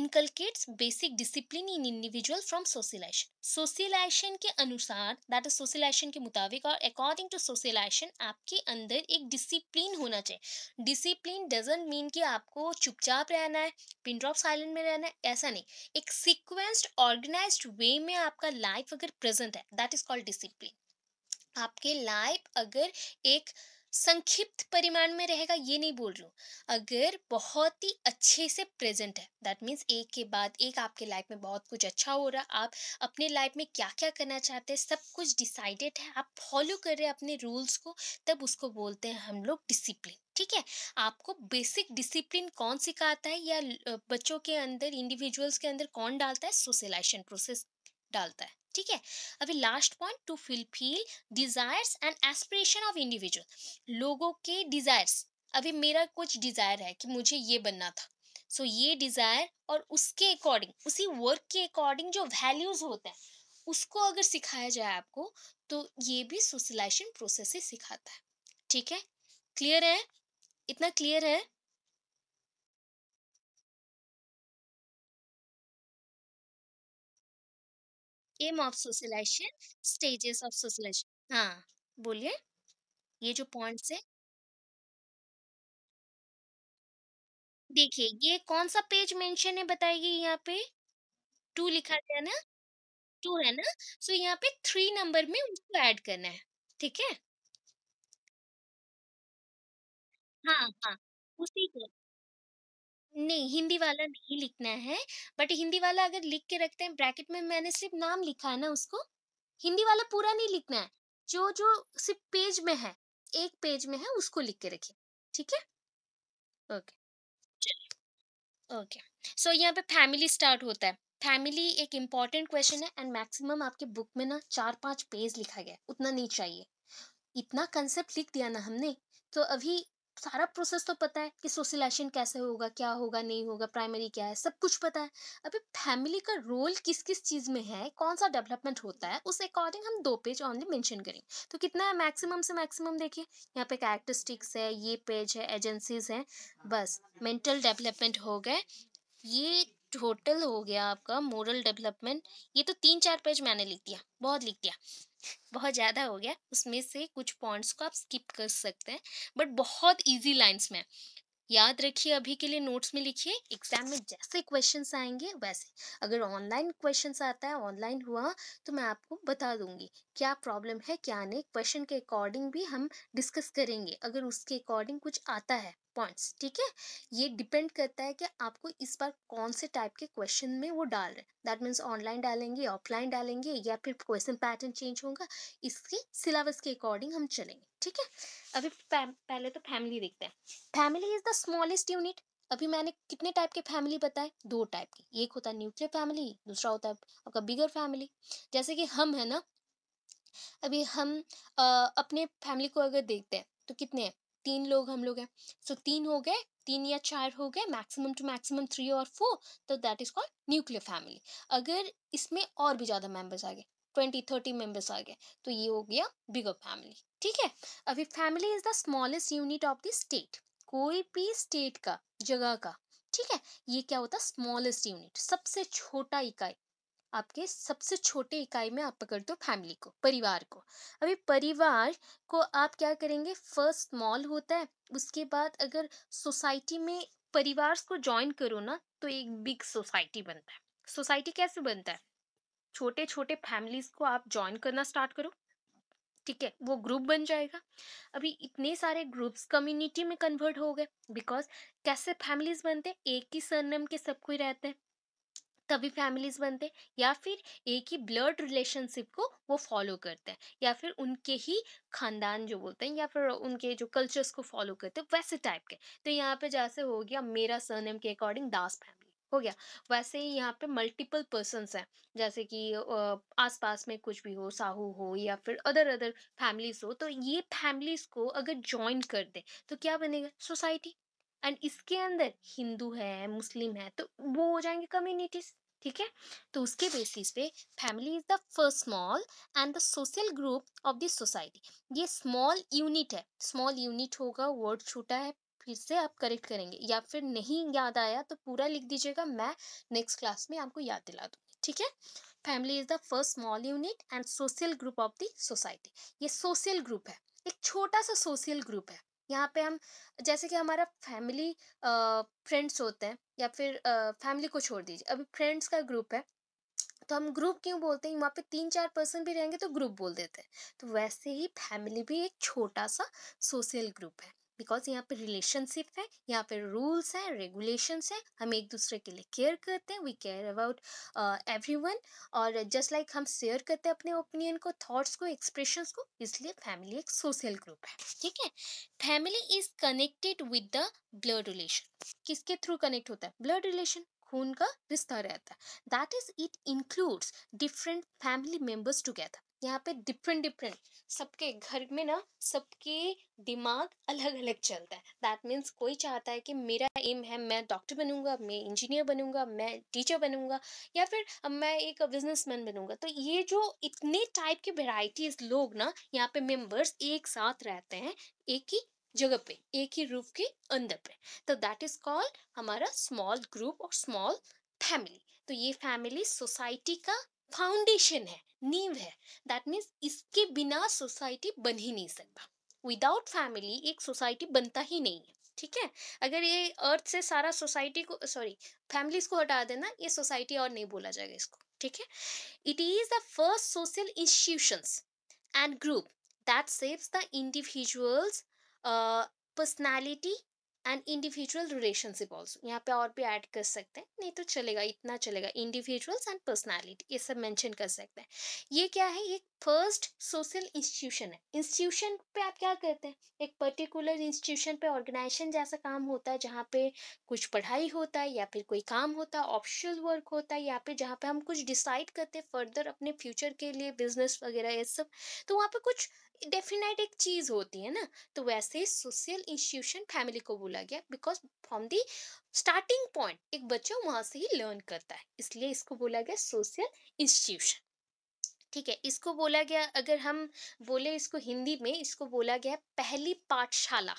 inculcates basic discipline in individual from socialization. Socialisation के अनुसार दैट इज सोशलाइजेशन के मुताबिक और अकॉर्डिंग टू सोशलाइजेशन आपके अंदर एक डिसिप्लिन होना चाहिए डिसिप्लिन डजेंट मीन कि आपको चुपचाप रहना है पिन ड्रॉप साइलेंट में रहना है ऐसा नहीं एक सिक्वेंस्ड ऑर्गेनाइज वे में आपका लाइफ अगर प्रेजेंट है दैट इज कॉल्ड डिसिप्लिन आपके लाइफ अगर एक संक्षिप्त परिमाण में रहेगा ये नहीं बोल रही हूँ अगर बहुत ही अच्छे से प्रेजेंट है दैट मीन्स एक के बाद एक आपके लाइफ में बहुत कुछ अच्छा हो रहा आप अपने लाइफ में क्या क्या करना चाहते हैं सब कुछ डिसाइडेड है आप फॉलो कर रहे हैं अपने रूल्स को तब उसको बोलते हैं हम लोग डिसिप्लिन ठीक है आपको बेसिक डिसिप्लिन कौन सिखाता है या बच्चों के अंदर इंडिविजुअल्स के अंदर कौन डालता है सोशलाइजेशन प्रोसेस डालता है ठीक है अभी last point to feel feel desires and aspiration of individual लोगों के डिजायर्स अभी मेरा कुछ डिजायर है कि मुझे ये बनना था सो so, ये डिजायर और उसके अकॉर्डिंग उसी वर्क के अकॉर्डिंग जो वैल्यूज होते हैं उसको अगर सिखाया जाए आपको तो ये भी सोशलाइजेशन प्रोसेस ही सिखाता है ठीक है क्लियर है इतना क्लियर है aim of socialisation stages of socialisation हाँ बोलिए ये जो पॉइंट्स है देखिए ये कौन सा पेज मेंशन है बताइए यहाँ पे टू लिखा गया ना टू है ना सो so यहाँ पे थ्री नंबर में उसको ऐड करना है ठीक है हाँ हाँ उसी को नहीं हिंदी वाला नहीं लिखना है बट हिंदी वाला अगर लिख के रखते हैं ब्रैकेट में मैंने सिर्फ नाम लिखा है ना उसको हिंदी वाला पूरा नहीं लिखना है जो जो सिर्फ पेज में है एक पेज में है उसको लिख के रखिए ठीक है ओके ओके सो यहाँ पे फैमिली स्टार्ट होता है फैमिली एक इम्पॉर्टेंट क्वेश्चन है एंड मैक्सिमम आपके बुक में ना चार पांच पेज लिखा गया उतना नहीं चाहिए इतना कंसेप्ट लिख दिया ना हमने तो अभी सारा प्रोसेस तो पता है कि सोशलाइजेशन कैसे होगा क्या होगा नहीं होगा प्राइमरी क्या है सब कुछ पता है अभी फैमिली का रोल किस किस चीज़ में है कौन सा डेवलपमेंट होता है उस अकॉर्डिंग हम दो पेज ऑनली मेंशन करेंगे तो कितना है मैक्सिमम से मैक्सिमम देखिए यहाँ पे कैरेक्टरिस्टिक्स है ये पेज है एजेंसीज हैं बस मेंटल डेवलपमेंट हो गए ये टोटल हो गया आपका मोरल डेवलपमेंट ये तो तीन चार पेज मैंने लिख दिया बहुत लिख दिया बहुत ज़्यादा हो गया उसमें से कुछ पॉइंट्स को आप स्किप कर सकते हैं बट बहुत ईजी लाइन्स में याद रखिए अभी के लिए नोट्स में लिखिए एग्जाम में जैसे क्वेश्चंस आएंगे वैसे अगर ऑनलाइन क्वेश्चंस आता है ऑनलाइन हुआ तो मैं आपको बता दूंगी क्या प्रॉब्लम है क्या नहीं क्वेश्चन के अकॉर्डिंग भी हम डिस्कस करेंगे अगर उसके अकॉर्डिंग कुछ आता है पॉइंट्स ठीक है ये डिपेंड करता है कि आपको इस बार कौन से टाइप के क्वेश्चन में वो डाल रहे हैं दैट मीन्स ऑनलाइन डालेंगे ऑफलाइन डालेंगे या फिर क्वेश्चन पैटर्न चेंज होगा इसके सिलेबस के अकॉर्डिंग हम चलेंगे ठीक है अभी पहले तो फैमिली देखते हैं family is the smallest unit अभी मैंने कितने टाइप के फैमिली बताए दो टाइप की एक होता है न्यूक्लियर फैमिली दूसरा होता है आपका बिगर फैमिली जैसे कि हम है ना अभी हम आ, अपने फैमिली को अगर देखते हैं तो कितने हैं तीन लोग हम लोग हैं सो so, तीन हो गए तीन या चार हो गए मैक्सिमम टू मैक्सिमम थ्री और फोर तो that is called nuclear family अगर इसमें और भी ज़्यादा मेंबर्स आ गए ट्वेंटी थर्टी मेंबर्स आ गए तो ये हो गया बिगर फैमिली ठीक है अभी family is the smallest unit of the state कोई भी स्टेट का जगह का ठीक है ये क्या होता है स्मॉलेस्ट यूनिट सबसे छोटा इकाई आपके सबसे छोटे इकाई में आप पकड़ दो फैमिली को परिवार को अभी परिवार को आप क्या करेंगे फर्स्ट स्मॉल होता है उसके बाद अगर सोसाइटी में परिवार को ज्वाइन करो ना तो एक बिग सोसाइटी बनता है सोसाइटी कैसे बनता है छोटे छोटे फैमिलीज को आप ज्वाइन करना स्टार्ट करो ठीक है वो ग्रुप बन जाएगा अभी इतने सारे ग्रुप्स कम्युनिटी में कन्वर्ट हो गए बिकॉज कैसे फैमिलीज बनते हैं एक ही सरनेम के सब कोई रहते हैं तभी फैमिलीज बनते हैं या फिर एक ही ब्लड रिलेशनशिप को वो फॉलो करते हैं या फिर उनके ही खानदान जो बोलते हैं या फिर उनके जो कल्चर्स को फॉलो करते हैं वैसे टाइप के तो यहाँ पे जैसे हो गया मेरा सरनेम के अकॉर्डिंग दास फैमिली हो गया वैसे ही यहाँ पे मल्टीपल पर्सनस हैं जैसे कि आसपास में कुछ भी हो साहू हो या फिर अदर अदर फैमिलीज हो तो ये फैमिलीज को अगर ज्वाइन कर दे तो क्या बनेगा सोसाइटी एंड इसके अंदर हिंदू है मुस्लिम है तो वो हो जाएंगे कम्युनिटीज ठीक है तो उसके बेसिस पे family is the first small and the social group of this society ये स्मॉल यूनिट है स्मॉल यूनिट होगा वर्ड छोटा है फिर से आप करेक्ट करेंगे या फिर नहीं याद आया तो पूरा लिख दीजिएगा मैं नेक्स्ट क्लास में आपको याद दिला दूंगी ठीक है family is the first small unit and social group of the society ये सोशल ग्रुप है एक छोटा सा सोशल ग्रुप है यहाँ पे हम जैसे कि हमारा फैमिली फ्रेंड्स होते हैं या फिर फैमिली को छोड़ दीजिए अभी फ्रेंड्स का ग्रुप है तो हम ग्रुप क्यों बोलते हैं वहाँ पे तीन चार पर्सन भी रहेंगे तो ग्रुप बोल देते हैं तो वैसे ही फैमिली भी एक छोटा सा सोशल ग्रुप है बिकॉज यहाँ पे रिलेशनशिप है यहाँ पे रूल्स हैं रेगुलेशंस हैं हम एक दूसरे के लिए केयर करते हैं we care about everyone और जस्ट लाइक like हम शेयर करते हैं अपने ओपिनियन को थाट्स को एक्सप्रेशंस को इसलिए फैमिली एक सोशल ग्रुप है ठीक है family is connected with the blood relation किसके थ्रू कनेक्ट होता है ब्लड रिलेशन खून का रिश्ता रहता है that is it includes different family members together यहाँ पे डिफरेंट डिफरेंट सबके घर में ना सबके दिमाग अलग अलग चलता है दैट मीन्स कोई चाहता है कि मेरा एम है मैं डॉक्टर बनूंगा मैं इंजीनियर बनूंगा मैं टीचर बनूंगा या फिर मैं एक बिजनेसमैन बनूंगा तो ये जो इतने टाइप के वेराइटीज लोग ना यहाँ पे मेम्बर्स एक साथ रहते हैं एक ही जगह पे एक ही रूफ के अंदर पे तो दैट इज कॉल्ड हमारा स्मॉल ग्रुप और स्मॉल फैमिली तो ये फैमिली सोसाइटी का फाउंडेशन है नींव है दैट मीन्स इसके बिना सोसाइटी बन ही नहीं सकता विदाउट फैमिली एक सोसाइटी बनता ही नहीं है ठीक है अगर ये अर्थ से सारा सोसाइटी को सॉरी फैमिलीज को हटा देना ये सोसाइटी और नहीं बोला जाएगा इसको ठीक है it is the first social institutions and group that saves the individuals personality and individual relationship also यहाँ पे और भी ऐड कर सकते हैं नहीं तो चलेगा इतना चलेगा इंडिविजुअल्स एंड पर्सनैलिटी ये सब मैंशन कर सकते हैं ये क्या है ये फर्स्ट सोशल इंस्टीट्यूशन है इंस्टीट्यूशन पे आप क्या करते हैं एक पर्टिकुलर इंस्टीट्यूशन पे ऑर्गेनाइजेशन जैसा काम होता है जहाँ पे कुछ पढ़ाई होता है या फिर कोई काम होता है ऑप्शनल वर्क होता है या फिर जहाँ पे हम कुछ डिसाइड करते हैं फर्दर अपने फ्यूचर के लिए बिजनेस वगैरह ये सब तो वहाँ पे कुछ डेफिनेट एक चीज़ होती है ना तो वैसे सोशल इंस्टीट्यूशन फैमिली को बोला गया because from the starting point एक बच्चा वहाँ से ही लर्न करता है इसलिए इसको बोला गया सोशल इंस्टीट्यूशन ठीक है इसको बोला गया अगर हम बोले इसको हिंदी में इसको बोला गया पहली पाठशाला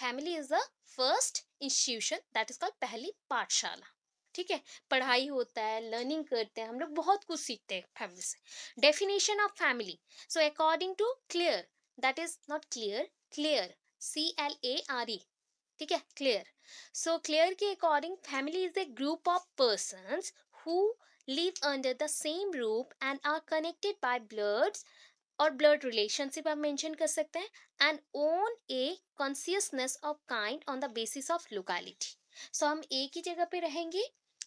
family is the first institution that is called पहली पाठशाला ठीक है पढ़ाई होता है लर्निंग करते हैं हम लोग बहुत कुछ सीखते हैं फैमिली से definition of family so according to clear that is not clear clear C L A R E ठीक है क्लियर सो क्लियर के according family is a group of person who live under the same roof and are connected by bloods और blood relationship आप mention कर सकते हैं and own a consciousness of kind on the basis of locality so हम एक ही जगह पे रहेंगे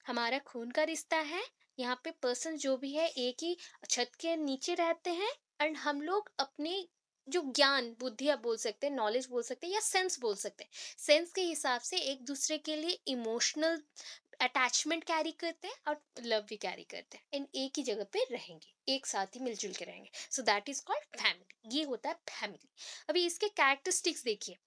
हमारा खून का रिश्ता है यहाँ पे पर्सन जो भी है एक ही छत के नीचे रहते हैं एंड हम लोग अपने जो ज्ञान बुद्धि आप बोल सकते हैं नॉलेज बोल सकते हैं या सेंस बोल सकते हैं सेंस के हिसाब से एक दूसरे के लिए इमोशनल अटैचमेंट कैरी करते हैं और लव भी कैरी करते हैं एंड एक ही जगह पे रहेंगे एक साथ ही मिलजुल के रहेंगे so that is called family ये होता है फैमिली अभी इसके कैरेक्टरिस्टिक्स देखिए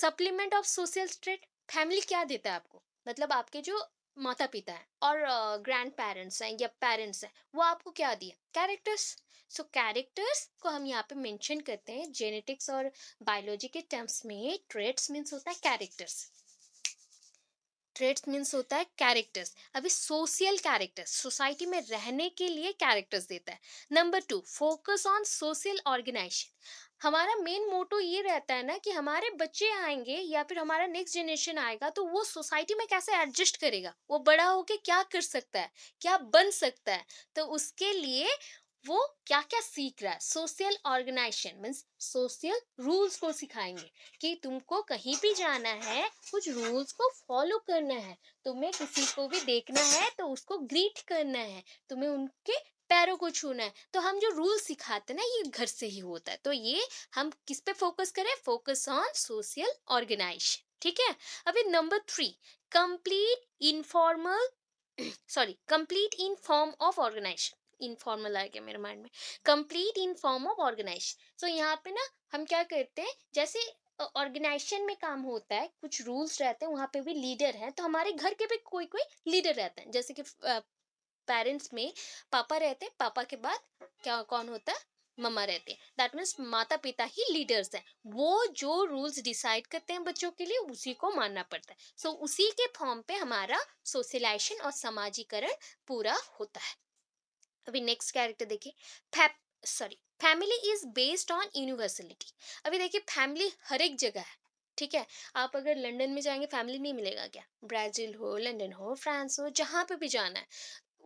supplement of social straight family क्या देता है आपको मतलब आपके जो माता पिता हैं और ग्रैंड पेरेंट्स हैं या पेरेंट्स हैं वो आपको क्या दिए कैरेक्टर्स सो कैरेक्टर्स को हम यहाँ पे मेंशन करते हैं जेनेटिक्स और बायोलॉजी के टर्म्स में ट्रेड्स मीन्स होता है कैरेक्टर्स ट्रेड्स मीन्स होता है कैरेक्टर्स अभी सोशल कैरेक्टर्स सोसाइटी में रहने के लिए कैरेक्टर्स देता है number two focus on social organisation हमारा मेन मोटो ये रहता है ना कि हमारे बच्चे आएंगे या फिर हमारा नेक्स्ट जनरेशन आएगा तो वो सोसाइटी में कैसे एडजस्ट करेगा वो बड़ा होके क्या कर सकता है क्या बन सकता है तो उसके लिए वो क्या क्या सीख रहा है social organisation means social rules को सिखाएंगे कि तुमको कहीं भी जाना है कुछ रूल्स को फॉलो करना है तुम्हें किसी को भी देखना है तो उसको ग्रीट करना है तुम्हें उनके पैरों को छूना है तो हम जो रूल सिखाते ना ये घर से ही होता है तो ये हम किस पे फोकस करें फोकस ऑन सोशल ऑर्गेनाइजेशन ठीक है अभी number three complete informal sorry complete in form of organisation informal आ गया मेरे माइंड में complete in form of organise so यहाँ पे ना हम क्या करते हैं जैसे ऑर्गेनाइजेशन में काम होता है कुछ रूल्स रहते हैं वहाँ पे भी लीडर हैं तो हमारे घर के भी कोई कोई लीडर रहते हैं जैसे कि पेरेंट्स में पापा रहते हैं पापा के बाद क्या कौन होता है मम्मा रहती है दैट मीन्स माता पिता ही लीडर्स हैं वो जो रूल्स डिसाइड करते हैं बच्चों के लिए उसी को मानना पड़ता है सो so, उसी के फॉर्म पे हमारा सोशलाइजेशन और समाजीकरण पूरा होता है अभी नेक्स्ट कैरेक्टर देखिए फैप sorry family is based on universality अभी देखिए फैमिली हर एक जगह है ठीक है आप अगर लंदन में जाएंगे फैमिली नहीं मिलेगा क्या ब्राज़ील हो लंदन हो फ्रांस हो जहाँ पे भी जाना है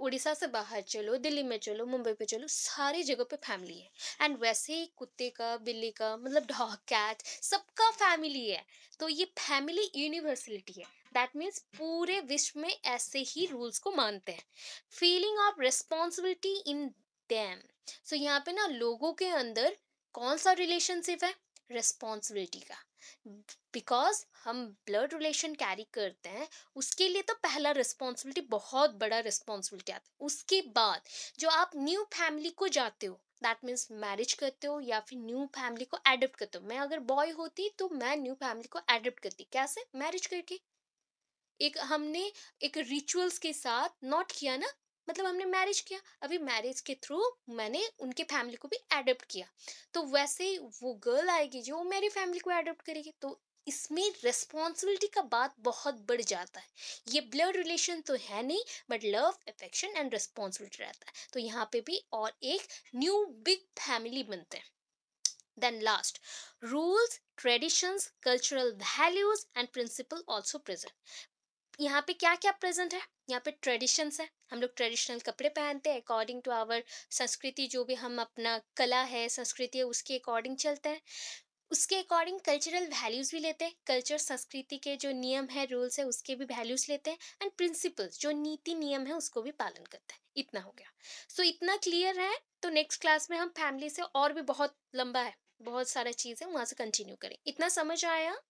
उड़ीसा से बाहर चलो दिल्ली में चलो मुंबई पे चलो सारी जगह पे फैमिली है एंड वैसे ही कुत्ते का बिल्ली का मतलब डॉग कैट सबका फैमिली है तो ये फैमिली यूनिवर्सलिटी है दैट मीन्स पूरे विश्व में ऐसे ही रूल्स को मानते हैं feeling of responsibility in them so यहाँ पे ना लोगों के अंदर कौन सा रिलेशनशिप है रिस्पॉन्सिबिलिटी का बिकॉज हम ब्लड रिलेशन कैरी करते हैं उसके लिए तो पहला रिस्पॉन्सिबिलिटी बहुत बड़ा रिस्पॉन्सिबिलिटी आता है उसके बाद जो आप न्यू फैमिली को जाते हो दैट मीन्स मैरिज करते हो या फिर न्यू फैमिली को एडप्ट करते हो मैं अगर बॉय होती तो मैं न्यू फैमिली को एडप्ट करती कैसे मैरिज करके एक हमने एक रिचुअल्स के साथ नॉट किया ना मतलब हमने मैरिज किया अभी मैरिज के थ्रू मैंने उनके फैमिली को भी एडोप्ट किया तो वैसे ही वो गर्ल आएगी जो मेरी फैमिली को एडोप्ट करेगी तो इसमें रेस्पॉन्सिबिलिटी का बात बहुत बढ़ जाता है ये ब्लड रिलेशन तो है नहीं but love affection and responsibility रहता है तो यहाँ पे भी और एक न्यू बिग फैमिली बनते हैं then last rules traditions cultural values and principle also present यहाँ पे क्या क्या प्रेजेंट है यहाँ पे ट्रेडिशंस है हम लोग ट्रेडिशनल कपड़े पहनते हैं अकॉर्डिंग टू आवर संस्कृति जो भी हम अपना कला है संस्कृति है उसके अकॉर्डिंग चलते हैं उसके अकॉर्डिंग कल्चरल वैल्यूज़ भी लेते हैं कल्चर संस्कृति के जो नियम है रूल्स है उसके भी वैल्यूज़ लेते हैं एंड प्रिंसिपल्स जो नीति नियम है उसको भी पालन करते हैं इतना हो गया सो so, इतना क्लियर है तो नेक्स्ट क्लास में हम फैमिली से और भी बहुत लंबा है बहुत सारा चीज़ है वहाँ से कंटिन्यू करें इतना समझ आया